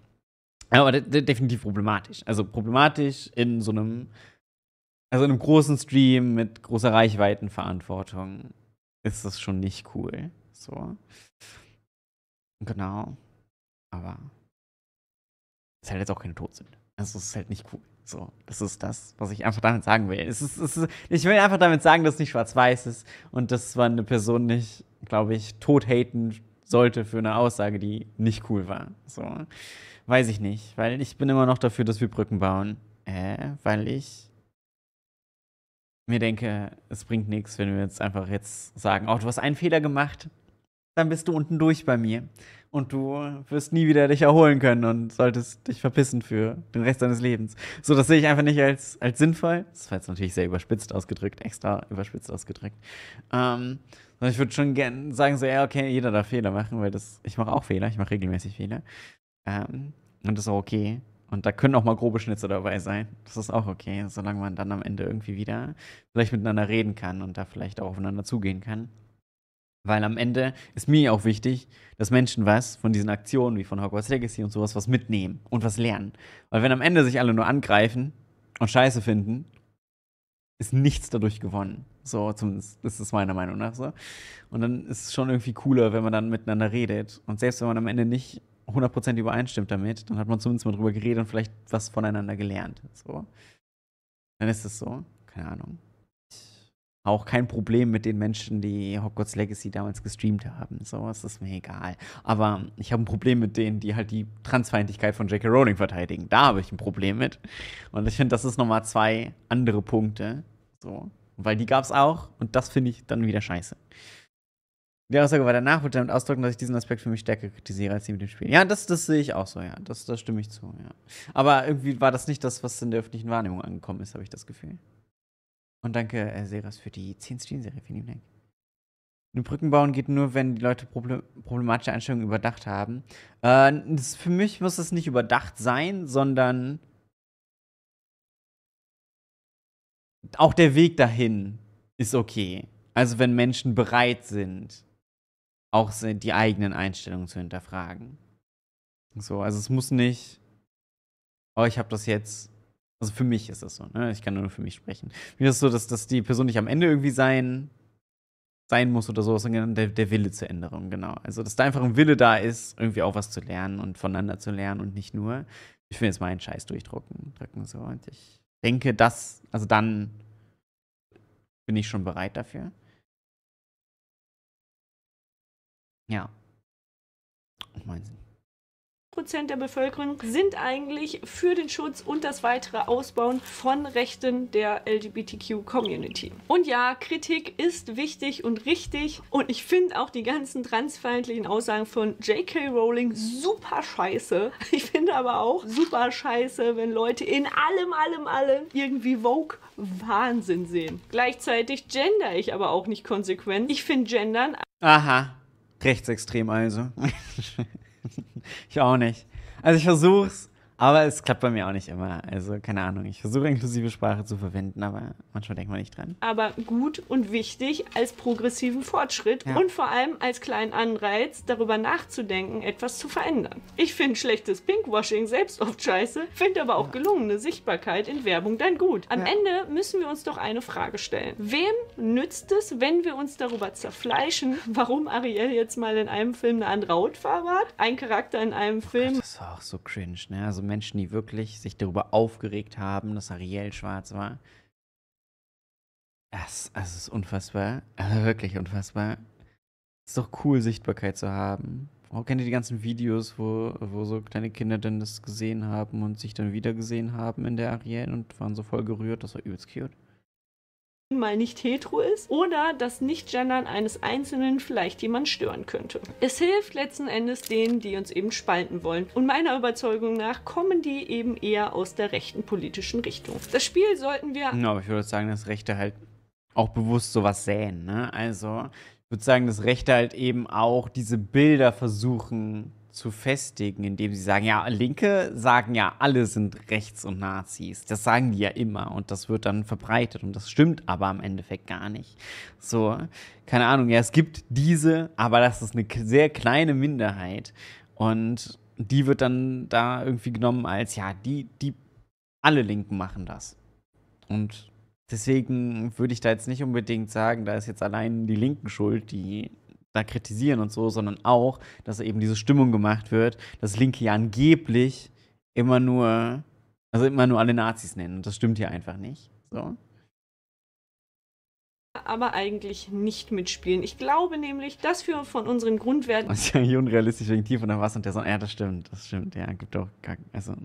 Aber definitiv problematisch. Also problematisch in so einem also in einem großen Stream mit großer Reichweitenverantwortung ist das schon nicht cool. So. Genau. Aber ist halt jetzt auch keine Todsünde. Also es ist halt nicht cool. So, das ist das, was ich einfach damit sagen will. Es ist, es ist, ich will einfach damit sagen, dass es nicht schwarz-weiß ist und dass man eine Person nicht, glaube ich, tot haten sollte für eine Aussage, die nicht cool war. So, weiß ich nicht, weil ich bin immer noch dafür, dass wir Brücken bauen, äh, weil ich mir denke, es bringt nichts, wenn wir jetzt einfach jetzt sagen, oh, du hast einen Fehler gemacht, dann bist du unten durch bei mir. Und du wirst nie wieder dich erholen können und solltest dich verpissen für den Rest deines Lebens. So, das sehe ich einfach nicht als, als sinnvoll. Das war jetzt natürlich sehr überspitzt ausgedrückt, extra überspitzt ausgedrückt. Ähm, ich würde schon gerne sagen, so, ja, okay, jeder darf Fehler machen, weil das, ich mache auch Fehler, ich mache regelmäßig Fehler. Ähm, und das ist auch okay. Und da können auch mal grobe Schnitze dabei sein. Das ist auch okay, solange man dann am Ende irgendwie wieder vielleicht miteinander reden kann und da vielleicht auch aufeinander zugehen kann. Weil am Ende ist mir auch wichtig, dass Menschen was von diesen Aktionen wie von Hogwarts Legacy und sowas was mitnehmen und was lernen. Weil wenn am Ende sich alle nur angreifen und Scheiße finden, ist nichts dadurch gewonnen. So, zumindest ist es meiner Meinung nach so. Und dann ist es schon irgendwie cooler, wenn man dann miteinander redet. Und selbst wenn man am Ende nicht 100% übereinstimmt damit, dann hat man zumindest mal drüber geredet und vielleicht was voneinander gelernt. So. Dann ist es so. Keine Ahnung. Auch kein Problem mit den Menschen, die Hogwarts Legacy damals gestreamt haben. So, es ist mir egal. Aber ich habe ein Problem mit denen, die halt die Transfeindlichkeit von J.K. Rowling verteidigen. Da habe ich ein Problem mit. Und ich finde, das ist nochmal zwei andere Punkte. So. Weil die gab es auch und das finde ich dann wieder scheiße. Die Aussage war danach, wollte damit ausdrücken, dass ich diesen Aspekt für mich stärker kritisiere als die mit dem Spiel. Ja, das, das sehe ich auch so, ja. Das, das stimme ich zu, ja. Aber irgendwie war das nicht das, was in der öffentlichen Wahrnehmung angekommen ist, habe ich das Gefühl. Und danke, äh, Seras, für die 10 Stream-Serie. Vielen Dank. Eine Brücken bauen geht nur, wenn die Leute problematische Einstellungen überdacht haben. Äh, das, für mich muss es nicht überdacht sein, sondern auch der Weg dahin ist okay. Also wenn Menschen bereit sind, auch die eigenen Einstellungen zu hinterfragen. So, also es muss nicht, oh, ich habe das jetzt, also für mich ist das so, ne? Ich kann nur für mich sprechen. Mir ist es so, dass, dass die Person nicht am Ende irgendwie sein, sein muss oder so, sondern der, der Wille zur Änderung, genau. Also, dass da einfach ein Wille da ist, irgendwie auch was zu lernen und voneinander zu lernen und nicht nur, ich will jetzt mal einen Scheiß durchdrucken, drücken so. Und ich denke, das, also dann bin ich schon bereit dafür. Ja.
Mein Sinn. Prozent der Bevölkerung sind eigentlich für den Schutz und das weitere Ausbauen von Rechten der LGBTQ-Community. Und ja, Kritik ist wichtig und richtig und ich finde auch die ganzen transfeindlichen Aussagen von J.K. Rowling super scheiße. Ich finde aber auch super scheiße, wenn Leute in allem, allem, allem irgendwie Vogue Wahnsinn sehen. Gleichzeitig gender ich aber auch nicht konsequent. Ich finde Gendern.
Aha. Rechtsextrem also. ich auch nicht. Also ich versuch's, aber es klappt bei mir auch nicht immer. Also keine Ahnung, ich versuche inklusive Sprache zu verwenden, aber manchmal denkt man nicht dran.
Aber gut und wichtig als progressiven Fortschritt ja. und vor allem als kleinen Anreiz, darüber nachzudenken, etwas zu verändern. Ich finde schlechtes Pinkwashing selbst oft scheiße, finde aber auch gelungene Sichtbarkeit in Werbung dann gut. Am ja. Ende müssen wir uns doch eine Frage stellen. Wem nützt es, wenn wir uns darüber zerfleischen, warum Ariel jetzt mal in einem Film eine andere Hautfarbe hat, ein Charakter in einem Film... Oh Gott, das war
auch so cringe, ne? Also Menschen, die wirklich sich darüber aufgeregt haben, dass Ariel schwarz war. Das, das ist unfassbar. Also wirklich unfassbar. Ist doch cool, Sichtbarkeit zu haben. Auch oh, kennt ihr die ganzen Videos, wo, wo so kleine Kinder dann das gesehen haben und sich dann wieder gesehen haben in der Ariel und waren so voll gerührt? Das war übelst cute
mal nicht hetero ist oder das Nicht-Gendern eines Einzelnen vielleicht jemand stören könnte. Es hilft letzten Endes denen, die uns eben spalten wollen. Und meiner Überzeugung nach kommen die eben eher aus der rechten politischen Richtung. Das Spiel sollten wir. No,
aber ich würde sagen, dass Rechte halt auch bewusst sowas säen. Ne? Also, ich würde sagen, dass Rechte halt eben auch diese Bilder versuchen zu festigen, indem sie sagen, ja, Linke sagen ja, alle sind rechts und Nazis. Das sagen die ja immer und das wird dann verbreitet und das stimmt aber im Endeffekt gar nicht. So, keine Ahnung, ja, es gibt diese, aber das ist eine sehr kleine Minderheit und die wird dann da irgendwie genommen als, ja, die, die, alle Linken machen das. Und deswegen würde ich da jetzt nicht unbedingt sagen, da ist jetzt allein die Linken schuld, die da kritisieren und so, sondern auch, dass eben diese Stimmung gemacht wird, dass Linke ja angeblich immer nur, also immer nur alle Nazis nennen. Und das stimmt hier einfach nicht. So.
Aber eigentlich nicht mitspielen. Ich glaube nämlich, dass wir von unseren Grundwerten. Das ist
ja hier unrealistisch wegen Tief der Wasser und der Sonne. Ja, das stimmt, das stimmt. Ja, gibt auch. Also,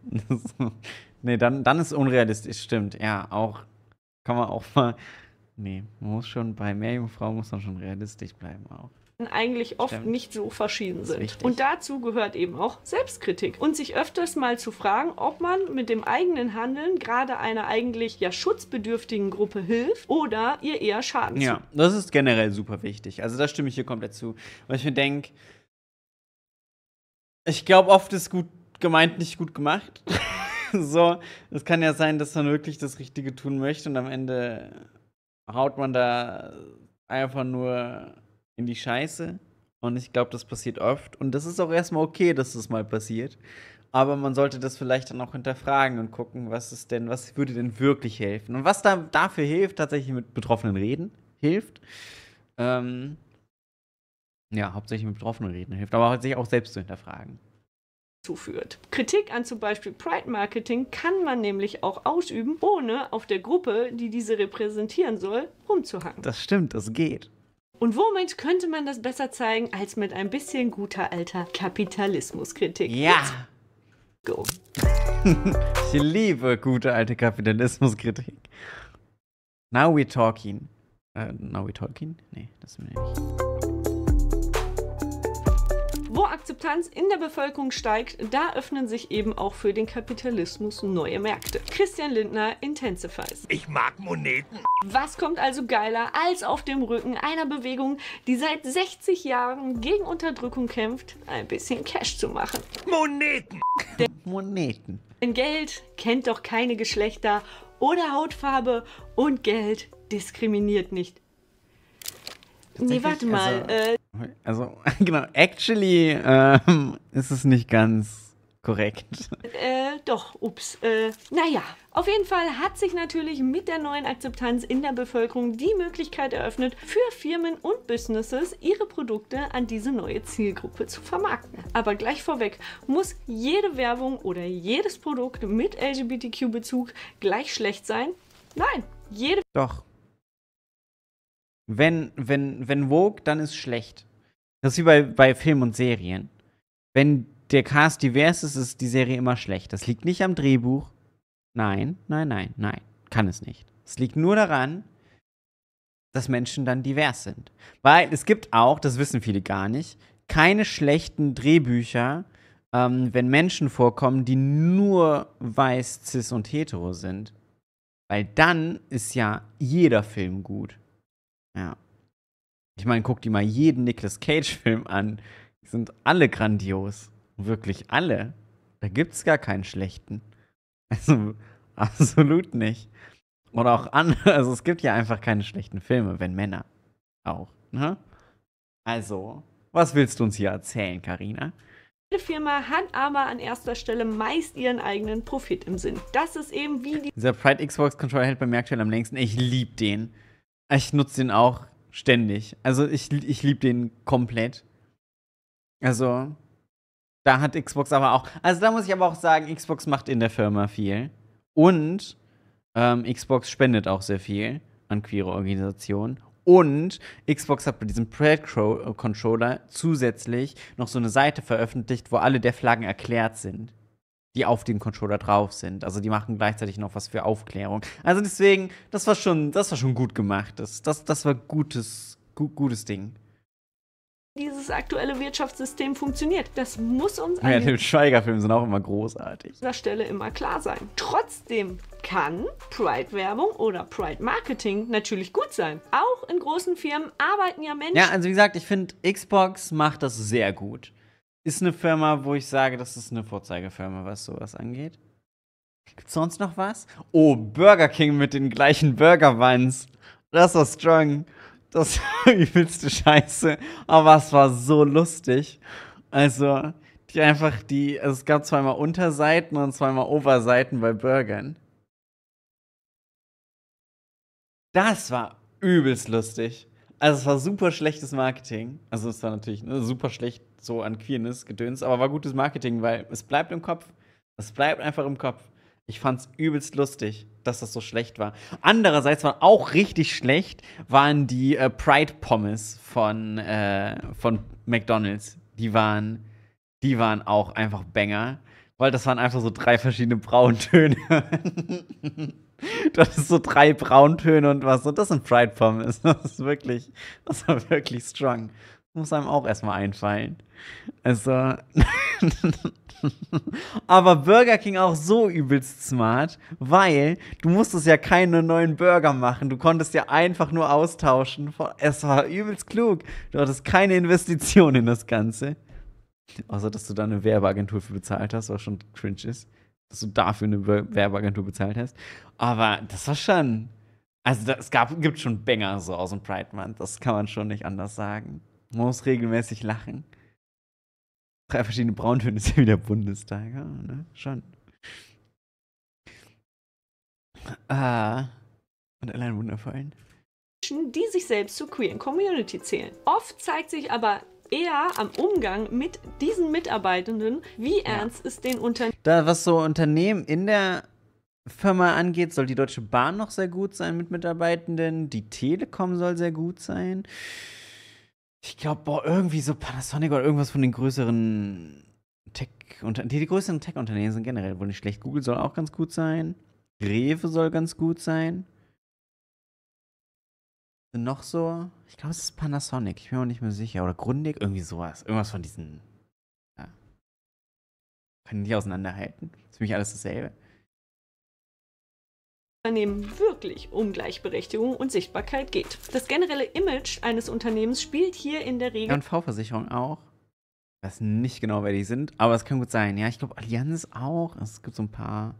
nee, dann, dann ist unrealistisch, stimmt. Ja, auch. Kann man auch mal. Nee, man muss schon bei Meerjungfrau muss man schon realistisch bleiben auch
eigentlich oft Stimmt. nicht so verschieden sind. Wichtig. Und dazu gehört eben auch Selbstkritik und sich öfters mal zu fragen, ob man mit dem eigenen Handeln gerade einer eigentlich ja schutzbedürftigen Gruppe hilft oder ihr eher schaden Ja,
das ist generell super wichtig. Also da stimme ich hier komplett zu. Weil ich mir denke, ich glaube, oft ist gut gemeint nicht gut gemacht. so, es kann ja sein, dass man wirklich das Richtige tun möchte und am Ende haut man da einfach nur in die Scheiße. Und ich glaube, das passiert oft. Und das ist auch erstmal okay, dass das mal passiert. Aber man sollte das vielleicht dann auch hinterfragen und gucken, was ist denn, was würde denn wirklich helfen? Und was da dafür hilft, tatsächlich mit Betroffenen reden, hilft. Ähm, ja, hauptsächlich mit Betroffenen reden hilft, aber sich auch selbst zu hinterfragen.
Zuführt. Kritik an zum Beispiel Pride Marketing kann man nämlich auch ausüben, ohne auf der Gruppe, die diese repräsentieren soll, rumzuhacken. Das
stimmt, das geht.
Und womit könnte man das besser zeigen als mit ein bisschen guter alter Kapitalismuskritik? Ja. Let's go.
ich liebe gute alte Kapitalismuskritik. Now we're talking. Uh, now we're talking? Nee, das ist mir nicht.
Wo Akzeptanz in der Bevölkerung steigt, da öffnen sich eben auch für den Kapitalismus neue Märkte. Christian Lindner intensifies. Ich mag Moneten. Was kommt also geiler als auf dem Rücken einer Bewegung, die seit 60 Jahren gegen Unterdrückung kämpft, ein bisschen Cash zu machen? Moneten. Der Moneten. Denn Geld kennt doch keine Geschlechter oder Hautfarbe und Geld diskriminiert nicht. Nee, warte mal. Also, äh,
also, genau, actually ähm, ist es nicht ganz korrekt.
Äh, doch, ups. Äh, naja, auf jeden Fall hat sich natürlich mit der neuen Akzeptanz in der Bevölkerung die Möglichkeit eröffnet, für Firmen und Businesses ihre Produkte an diese neue Zielgruppe zu vermarkten. Aber gleich vorweg muss jede Werbung oder jedes Produkt mit LGBTQ-Bezug gleich schlecht sein? Nein, jede. Doch.
Wenn, wenn, wenn woke, dann ist schlecht. Das ist wie bei, bei Filmen und Serien. Wenn der Cast divers ist, ist die Serie immer schlecht. Das liegt nicht am Drehbuch. Nein, nein, nein, nein. Kann es nicht. Es liegt nur daran, dass Menschen dann divers sind. Weil es gibt auch, das wissen viele gar nicht, keine schlechten Drehbücher, ähm, wenn Menschen vorkommen, die nur weiß, cis und hetero sind. Weil dann ist ja jeder Film gut. Ja. Ich meine, guck dir mal jeden Nicolas Cage-Film an. Die sind alle grandios. Wirklich alle. Da gibt es gar keinen schlechten. Also, absolut nicht. Oder auch andere. Also, es gibt ja einfach keine schlechten Filme, wenn Männer. Auch. Ne? Also, was willst du uns hier erzählen, Karina?
Jede Firma hat aber an erster Stelle meist ihren eigenen Profit im Sinn. Das ist eben wie die
Dieser Pride Xbox Controller hält beim Merkteil am längsten. Ich liebe den. Ich nutze den auch Ständig. Also ich, ich liebe den komplett. Also, da hat Xbox aber auch. Also da muss ich aber auch sagen, Xbox macht in der Firma viel. Und ähm, Xbox spendet auch sehr viel an queere Organisationen. Und Xbox hat bei diesem Pride-Controller äh, zusätzlich noch so eine Seite veröffentlicht, wo alle der Flaggen erklärt sind die auf dem Controller drauf sind. Also die machen gleichzeitig noch was für Aufklärung. Also deswegen, das war schon, das war schon gut gemacht. Das, das, das war gutes, gu gutes Ding
dieses aktuelle Wirtschaftssystem funktioniert. Das muss uns an ja, den
schweiger sind auch immer großartig. An
dieser Stelle immer klar sein. Trotzdem kann Pride-Werbung oder Pride-Marketing natürlich gut sein. Auch in großen Firmen arbeiten ja Menschen. Ja, also
wie gesagt, ich finde, Xbox macht das sehr gut ist eine Firma, wo ich sage, das ist eine Vorzeigefirma, was sowas angeht. Gibt's sonst noch was? Oh, Burger King mit den gleichen burger Buns. Das war strong. Das war übelste Scheiße. Aber es war so lustig. Also, die einfach die, also es gab zweimal Unterseiten und zweimal Oberseiten bei Burgern. Das war übelst lustig. Also es war super schlechtes Marketing. Also es war natürlich ne, super schlecht so an Queerness gedöns, aber war gutes Marketing, weil es bleibt im Kopf. Es bleibt einfach im Kopf. Ich fand's übelst lustig, dass das so schlecht war. Andererseits war auch richtig schlecht, waren die äh, Pride Pommes von, äh, von McDonald's. Die waren, die waren auch einfach Banger, weil das waren einfach so drei verschiedene Brauntöne. Das ist so drei Brauntöne und was. Und das sind Fried Pommes. Das ist wirklich, das war wirklich strong. Muss einem auch erstmal einfallen. Also. Aber Burger King auch so übelst smart, weil du musstest ja keine neuen Burger machen. Du konntest ja einfach nur austauschen. Es war übelst klug. Du hattest keine Investition in das Ganze. Außer, dass du da eine Werbeagentur für bezahlt hast, was schon cringe ist dass du dafür eine Werbeagentur bezahlt hast. Aber das war schon. Also es gab, gibt schon Banger so aus dem Pride Month. Das kann man schon nicht anders sagen. Man muss regelmäßig lachen. Drei verschiedene Brauntöne ist ja wieder Bundestag, ja, ne? Schon. Ah. Und allein wundervollen.
Menschen, Die sich selbst zur queeren Community zählen. Oft zeigt sich aber eher am Umgang mit diesen Mitarbeitenden, wie ernst ja. ist den Unternehmen.
Da, was so Unternehmen in der Firma angeht, soll die Deutsche Bahn noch sehr gut sein mit Mitarbeitenden, die Telekom soll sehr gut sein. Ich glaube, irgendwie so Panasonic oder irgendwas von den größeren Tech unternehmen die, die größeren Tech-Unternehmen sind generell wohl nicht schlecht. Google soll auch ganz gut sein. Rewe soll ganz gut sein noch so, ich glaube, es ist Panasonic, ich bin mir auch nicht mehr sicher. Oder Grundig, irgendwie sowas. Irgendwas von diesen. Ja. Kann ich nicht auseinanderhalten. ist für mich alles dasselbe.
Unternehmen wirklich um Gleichberechtigung und Sichtbarkeit geht. Das generelle Image eines Unternehmens spielt hier in der Regel.
V-Versicherung auch. Ich weiß nicht genau, wer die sind, aber es kann gut sein. Ja, ich glaube, Allianz auch. Es gibt so ein paar.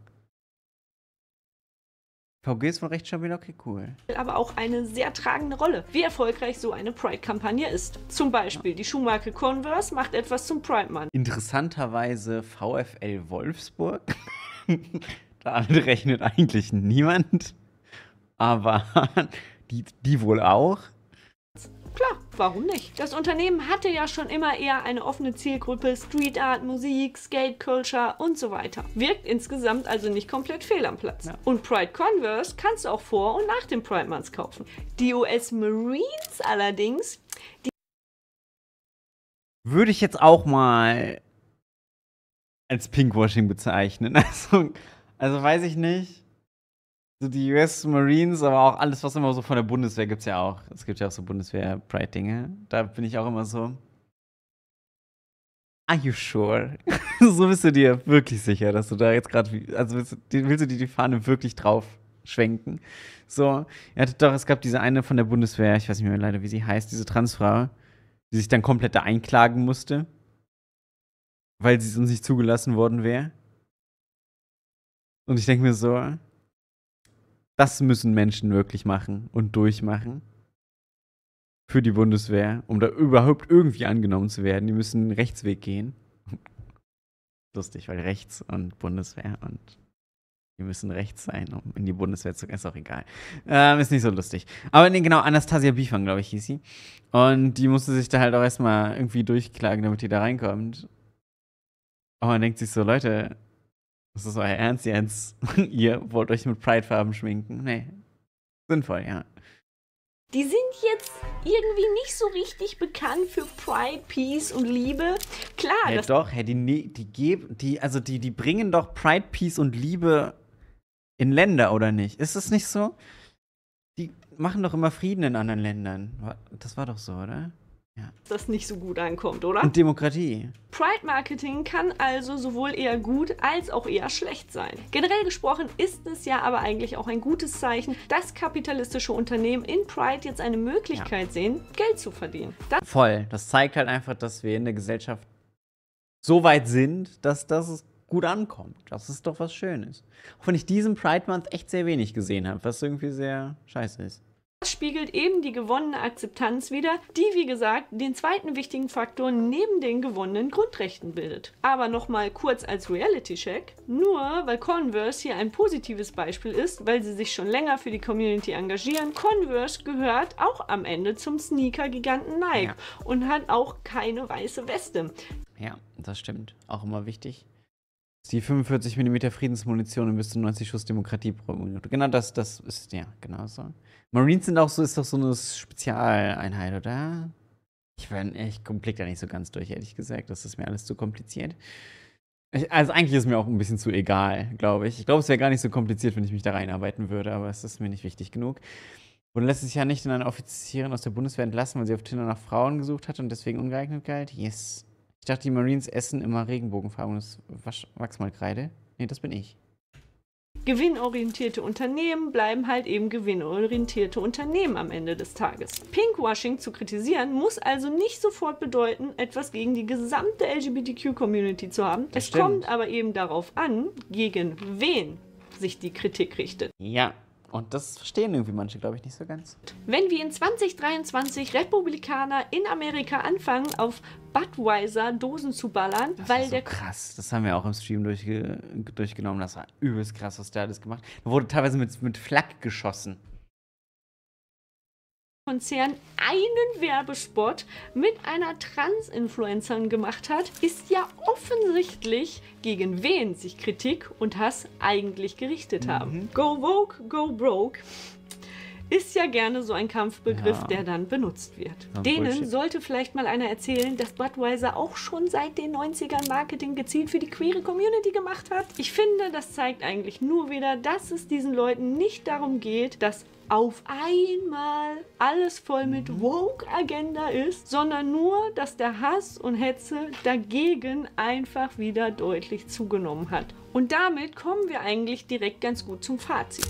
VG ist von Rechtsstabil, okay, cool.
Aber auch eine sehr tragende Rolle, wie erfolgreich so eine Pride-Kampagne ist. Zum Beispiel ja. die Schuhmarke Converse macht etwas zum Pride-Mann.
Interessanterweise VfL Wolfsburg. da rechnet eigentlich niemand. Aber die, die wohl auch.
Klar, warum nicht? Das Unternehmen hatte ja schon immer eher eine offene Zielgruppe, Street Art, Musik, Skate Culture und so weiter. Wirkt insgesamt also nicht komplett fehl am Platz. Ja. Und Pride Converse kannst du auch vor und nach dem Pride Month kaufen. Die US Marines allerdings, die
würde ich jetzt auch mal als Pinkwashing bezeichnen. Also, also weiß ich nicht so die US Marines, aber auch alles, was immer so von der Bundeswehr gibt es ja auch. Es gibt ja auch so Bundeswehr-Pride-Dinge. Da bin ich auch immer so. Are you sure? so bist du dir wirklich sicher, dass du da jetzt gerade, also willst du, willst du dir die Fahne wirklich drauf schwenken? So, ja, doch, es gab diese eine von der Bundeswehr, ich weiß nicht mehr leider, wie sie heißt, diese Transfrau, die sich dann komplett da einklagen musste, weil sie sonst nicht zugelassen worden wäre. Und ich denke mir so, das müssen Menschen wirklich machen und durchmachen für die Bundeswehr, um da überhaupt irgendwie angenommen zu werden. Die müssen einen Rechtsweg gehen. Lustig, weil Rechts und Bundeswehr und die müssen rechts sein, um in die Bundeswehr zu gehen. Ist auch egal. Ähm, ist nicht so lustig. Aber nee, genau, Anastasia Bifang, glaube ich, hieß sie. Und die musste sich da halt auch erstmal irgendwie durchklagen, damit die da reinkommt. Und man denkt sich so, Leute, das ist euer Ernst jetzt. Ihr wollt euch mit Pride-Farben schminken. Nee. Sinnvoll, ja.
Die sind jetzt irgendwie nicht so richtig bekannt für Pride, Peace und Liebe. Klar, ja, das
doch, hey, die, ne-, die geben, die, also die, die bringen doch Pride, Peace und Liebe in Länder, oder nicht? Ist es nicht so? Die machen doch immer Frieden in anderen Ländern. Das war doch so, oder?
ja. das nicht so gut ankommt, oder? Und
Demokratie.
Pride Marketing kann also sowohl eher gut als auch eher schlecht sein. Generell gesprochen ist es ja aber eigentlich auch ein gutes Zeichen, dass kapitalistische Unternehmen in Pride jetzt eine Möglichkeit ja. sehen, Geld zu verdienen. Das
Voll. Das zeigt halt einfach, dass wir in der Gesellschaft so weit sind, dass das gut ankommt. Das ist doch was Schönes. Auch wenn ich diesen Pride Month echt sehr wenig gesehen habe, was irgendwie sehr scheiße ist.
Das spiegelt eben die gewonnene Akzeptanz wider, die wie gesagt den zweiten wichtigen Faktor neben den gewonnenen Grundrechten bildet. Aber nochmal kurz als Reality-Check, nur weil Converse hier ein positives Beispiel ist, weil sie sich schon länger für die Community engagieren, Converse gehört auch am Ende zum Sneaker-Giganten Nike ja. und hat auch keine weiße Weste.
Ja, das stimmt. Auch immer wichtig die 45 mm Friedensmunition und bis zu 90 Schuss Demokratie pro Minute. Genau das, das ist, ja, genau so. Marines sind auch so, ist doch so eine Spezialeinheit, oder? Ich, bin, echt blick da nicht so ganz durch, ehrlich gesagt. Das ist mir alles zu kompliziert. Ich, also eigentlich ist mir auch ein bisschen zu egal, glaube ich. Ich glaube, es wäre gar nicht so kompliziert, wenn ich mich da reinarbeiten würde, aber es ist mir nicht wichtig genug. Wurde letztes Jahr nicht in einer Offizierin aus der Bundeswehr entlassen, weil sie auf Tinder nach Frauen gesucht hat und deswegen ungeeignet galt? Yes. Ich dachte, die Marines essen immer regenbogenfarbenes Wachsmalkreide. Nee, das bin ich.
Gewinnorientierte Unternehmen bleiben halt eben gewinnorientierte Unternehmen am Ende des Tages. Pinkwashing zu kritisieren muss also nicht sofort bedeuten, etwas gegen die gesamte LGBTQ-Community zu haben. Das es stimmt. kommt aber eben darauf an, gegen wen sich die Kritik richtet.
Ja, und das verstehen irgendwie manche, glaube ich, nicht so ganz.
Wenn wir in 2023 Republikaner in Amerika anfangen, auf Budweiser Dosen zu ballern, das weil war so der. Krass,
das haben wir auch im Stream durchge durchgenommen. Das war übelst krass, was der alles gemacht hat. Da wurde teilweise mit, mit Flak geschossen.
Konzern einen Werbespot mit einer Trans-Influencerin gemacht hat, ist ja offensichtlich, gegen wen sich Kritik und Hass eigentlich gerichtet haben. Mhm. Go woke, Go Broke ist ja gerne so ein Kampfbegriff, ja. der dann benutzt wird. Ja, Denen Bullshit. sollte vielleicht mal einer erzählen, dass Budweiser auch schon seit den 90ern Marketing gezielt für die queere Community gemacht hat. Ich finde, das zeigt eigentlich nur wieder, dass es diesen Leuten nicht darum geht, dass auf einmal alles voll mit mhm. Woke-Agenda ist, sondern nur, dass der Hass und Hetze dagegen einfach wieder deutlich zugenommen hat. Und damit kommen wir eigentlich direkt ganz gut zum Fazit.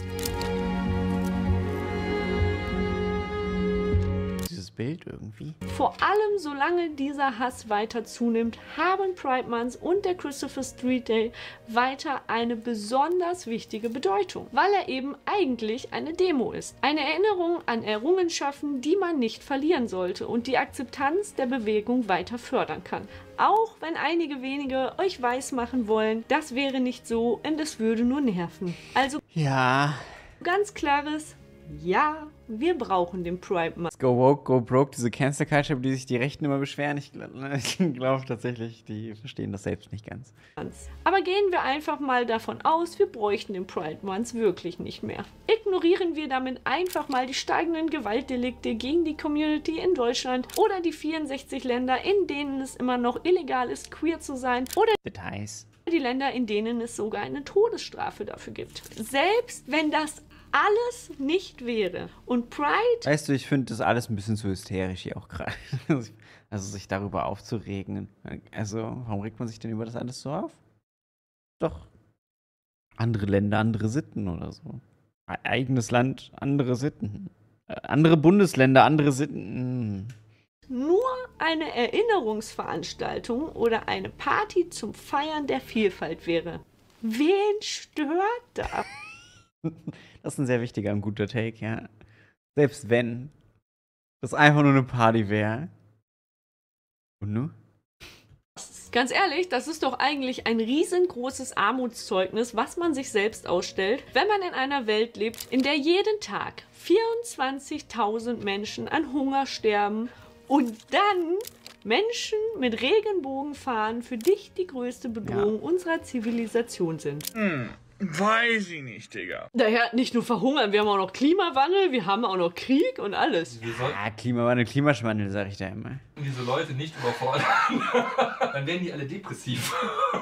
Bild irgendwie.
Vor allem, solange dieser Hass weiter zunimmt, haben Pride Months und der Christopher Street Day weiter eine besonders wichtige Bedeutung, weil er eben eigentlich eine Demo ist. Eine Erinnerung an Errungenschaften, die man nicht verlieren sollte und die Akzeptanz der Bewegung weiter fördern kann. Auch wenn einige wenige euch weismachen wollen, das wäre nicht so und es würde nur nerven. Also ja, ganz klares ja, wir brauchen den Pride Month.
Go woke, go broke, diese Cancer Culture, die sich die Rechten immer beschweren. Ich glaube glaub tatsächlich, die verstehen das selbst nicht ganz.
Aber gehen wir einfach mal davon aus, wir bräuchten den Pride Month wirklich nicht mehr. Ignorieren wir damit einfach mal die steigenden Gewaltdelikte gegen die Community in Deutschland oder die 64 Länder, in denen es immer noch illegal ist, queer zu sein oder Details die Länder, in denen es sogar eine Todesstrafe dafür gibt. Selbst wenn das alles nicht wäre. Und Pride.
Weißt du, ich finde das alles ein bisschen zu hysterisch hier auch gerade. Also sich darüber aufzuregen. Also, warum regt man sich denn über das alles so auf? Doch. Andere Länder, andere Sitten oder so. E-, eigenes Land, andere Sitten. Äh, andere Bundesländer, andere Sitten.
Nur eine Erinnerungsveranstaltung oder eine Party zum Feiern der Vielfalt wäre. Wen stört das?
Das ist ein sehr wichtiger und guter Take, ja. Selbst wenn das einfach nur eine Party wäre. Und nun?
Ganz ehrlich, das ist doch eigentlich ein riesengroßes Armutszeugnis, was man sich selbst ausstellt, wenn man in einer Welt lebt, in der jeden Tag 24.000 Menschen an Hunger sterben und dann Menschen mit Regenbogenfahnen für dich die größte Bedrohung ja. unserer Zivilisation sind. Mm. Weiß ich nicht, Digga. Daher nicht nur verhungern, wir haben auch noch Klimawandel, wir haben auch noch Krieg und alles.
Ah, Klimawandel, Klimaschwandel, sag ich da immer.
Diese Leute nicht überfordern, dann werden die alle depressiv.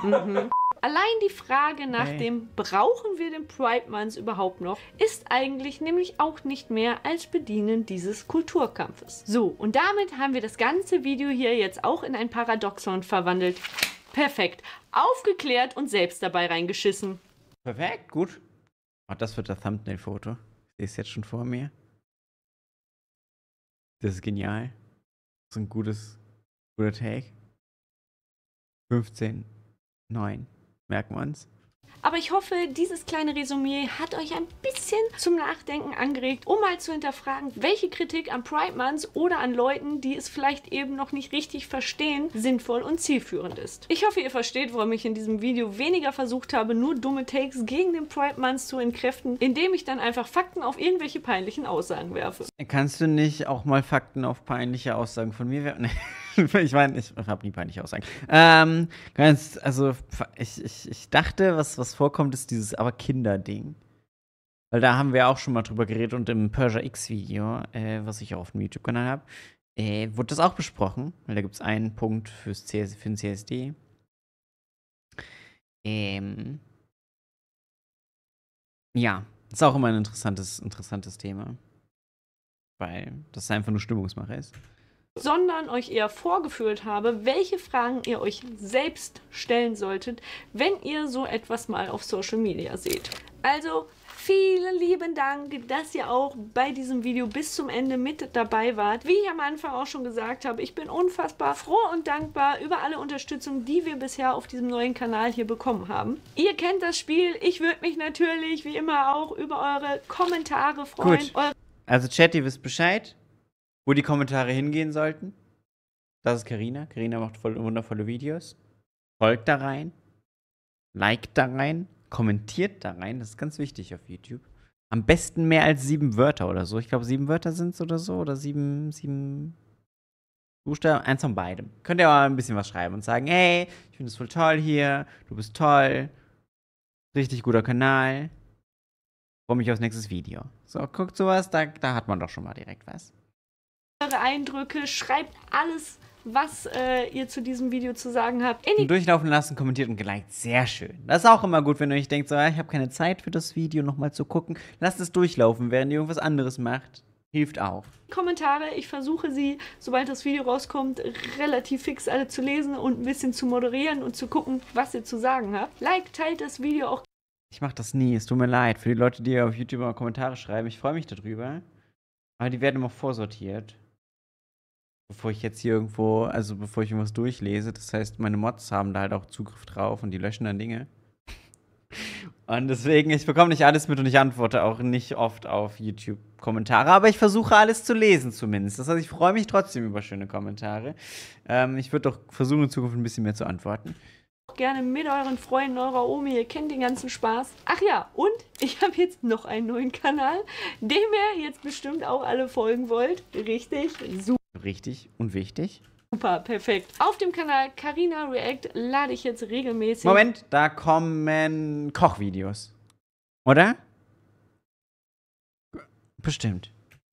Mhm. Allein die Frage nach hey. dem, brauchen wir den Pride Month überhaupt noch, ist eigentlich nämlich auch nicht mehr als Bedienen dieses Kulturkampfes. So, und damit haben wir das ganze Video hier jetzt auch in ein Paradoxon verwandelt. Perfekt. Aufgeklärt und selbst dabei reingeschissen. Perfekt, gut.
Oh, das wird das Thumbnail-Foto. Ich sehe es jetzt schon vor mir. Das ist genial. So ein gutes, guter Take. 15, 9. Merken wir uns.
Aber ich hoffe, dieses kleine Resümee hat euch ein bisschen zum Nachdenken angeregt, um mal zu hinterfragen, welche Kritik an Pride Month oder an Leuten, die es vielleicht eben noch nicht richtig verstehen, sinnvoll und zielführend ist. Ich hoffe, ihr versteht, warum ich in diesem Video weniger versucht habe, nur dumme Takes gegen den Pride Month zu entkräften, indem ich dann einfach Fakten auf irgendwelche peinlichen Aussagen werfe.
Kannst du nicht auch mal Fakten auf peinliche Aussagen von mir werfen? ich meine, ich habe nie peinliche Aussagen. Ähm, ganz, also, ich, ich, ich dachte, was, was vorkommt, ist dieses aber Kinder-Ding. Weil da haben wir auch schon mal drüber geredet und im Persia X-Video, äh, was ich auch auf dem YouTube-Kanal habe, äh, wurde das auch besprochen. Weil da gibt es einen Punkt fürs CS, für den CSD. Ähm. Ja, ist auch immer ein interessantes, interessantes Thema. Weil das einfach nur Stimmungsmache ist
sondern euch eher vorgeführt habe, welche Fragen ihr euch selbst stellen solltet, wenn ihr so etwas mal auf Social Media seht. Also vielen lieben Dank, dass ihr auch bei diesem Video bis zum Ende mit dabei wart. Wie ich am Anfang auch schon gesagt habe, ich bin unfassbar froh und dankbar über alle Unterstützung, die wir bisher auf diesem neuen Kanal hier bekommen haben. Ihr kennt das Spiel. Ich würde mich natürlich wie immer auch über eure Kommentare freuen. Gut.
also Chat, ihr wisst Bescheid wo die Kommentare hingehen sollten. Das ist Karina. Karina macht voll wundervolle Videos. Folgt da rein, liked da rein, kommentiert da rein. Das ist ganz wichtig auf YouTube. Am besten mehr als sieben Wörter oder so. Ich glaube, sieben Wörter sind es oder so. Oder sieben, sieben Buchstaben. Eins von beidem. Könnt ihr aber ein bisschen was schreiben und sagen, hey, ich finde es voll toll hier. Du bist toll. Richtig guter Kanal. Freue mich aufs nächste Video. So, guckt sowas, da, da hat man doch schon mal direkt was
eure Eindrücke, schreibt alles, was äh, ihr zu diesem Video zu sagen habt. In
Durchlaufen lassen, kommentiert und geliked. Sehr schön. Das ist auch immer gut, wenn ihr euch denkt, so, ah, ich habe keine Zeit für das Video nochmal zu gucken. Lasst es durchlaufen, während ihr irgendwas anderes macht. Hilft auch.
Kommentare, ich versuche sie, sobald das Video rauskommt, relativ fix alle zu lesen und ein bisschen zu moderieren und zu gucken, was ihr zu sagen habt. Like, teilt das Video auch.
Ich mache das nie, es tut mir leid. Für die Leute, die auf YouTube mal Kommentare schreiben, ich freue mich darüber. Aber die werden immer vorsortiert bevor ich jetzt hier irgendwo, also bevor ich irgendwas durchlese. Das heißt, meine Mods haben da halt auch Zugriff drauf und die löschen dann Dinge. Und deswegen, ich bekomme nicht alles mit und ich antworte auch nicht oft auf YouTube-Kommentare, aber ich versuche alles zu lesen zumindest. Das heißt, ich freue mich trotzdem über schöne Kommentare. Ähm, ich würde doch versuchen, in Zukunft ein bisschen mehr zu antworten.
Auch Gerne mit euren Freunden, eurer Omi, ihr kennt den ganzen Spaß. Ach ja, und ich habe jetzt noch einen neuen Kanal, dem ihr jetzt bestimmt auch alle folgen wollt. Richtig, super.
Richtig und wichtig.
Super, perfekt. Auf dem Kanal Carina React lade ich jetzt regelmäßig. Moment,
da kommen Kochvideos. Oder? Bestimmt.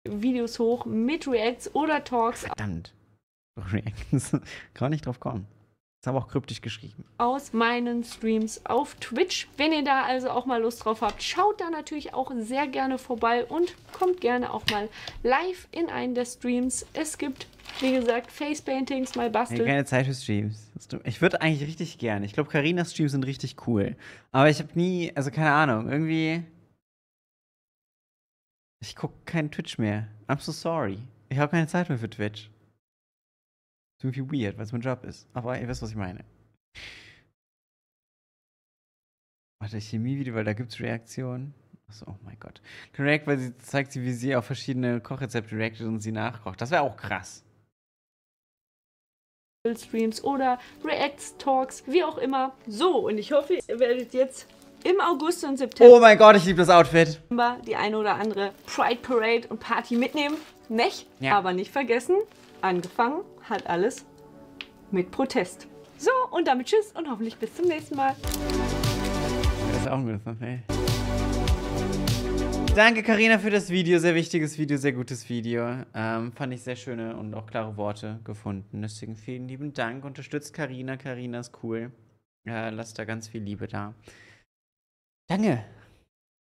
Videos hoch mit Reacts oder Talks. Verdammt.
Reacts. Kann nicht drauf kommen. Das haben wir auch kryptisch geschrieben.
Aus meinen Streams auf Twitch. Wenn ihr da also auch mal Lust drauf habt, schaut da natürlich auch sehr gerne vorbei und kommt gerne auch mal live in einen der Streams. Es gibt, wie gesagt, Face-Paintings, mal basteln. Ich keine
Zeit für Streams. Ich würde eigentlich richtig gerne. Ich glaube, Karinas Streams sind richtig cool. Aber ich habe nie, also keine Ahnung, irgendwie. Ich gucke keinen Twitch mehr. I'm so sorry. Ich habe keine Zeit mehr für Twitch ist irgendwie weird, weil es mein Job ist. Aber ihr wisst, was ich meine. Warte, Chemie-Video, weil da gibt es Reaktionen. Achso, oh mein Gott. React, weil sie zeigt wie sie auf verschiedene Kochrezepte reactet und sie nachkocht. Das wäre auch krass.
Streams oder Reacts, Talks, wie auch immer. So, und ich hoffe, ihr werdet jetzt im August und September. Oh mein
Gott, ich liebe das Outfit.
Die eine oder andere Pride Parade und Party mitnehmen. Nicht? Ja. Aber nicht vergessen, angefangen hat alles mit Protest. So, und damit tschüss und hoffentlich bis zum nächsten Mal.
Das ist auch ein gutes Mal. Ne? Danke, Karina, für das Video. Sehr wichtiges Video, sehr gutes Video. Ähm, fand ich sehr schöne und auch klare Worte gefunden. Deswegen vielen lieben Dank. Unterstützt Karina.
Karina ist cool. Äh, lasst da ganz viel Liebe da. Danke.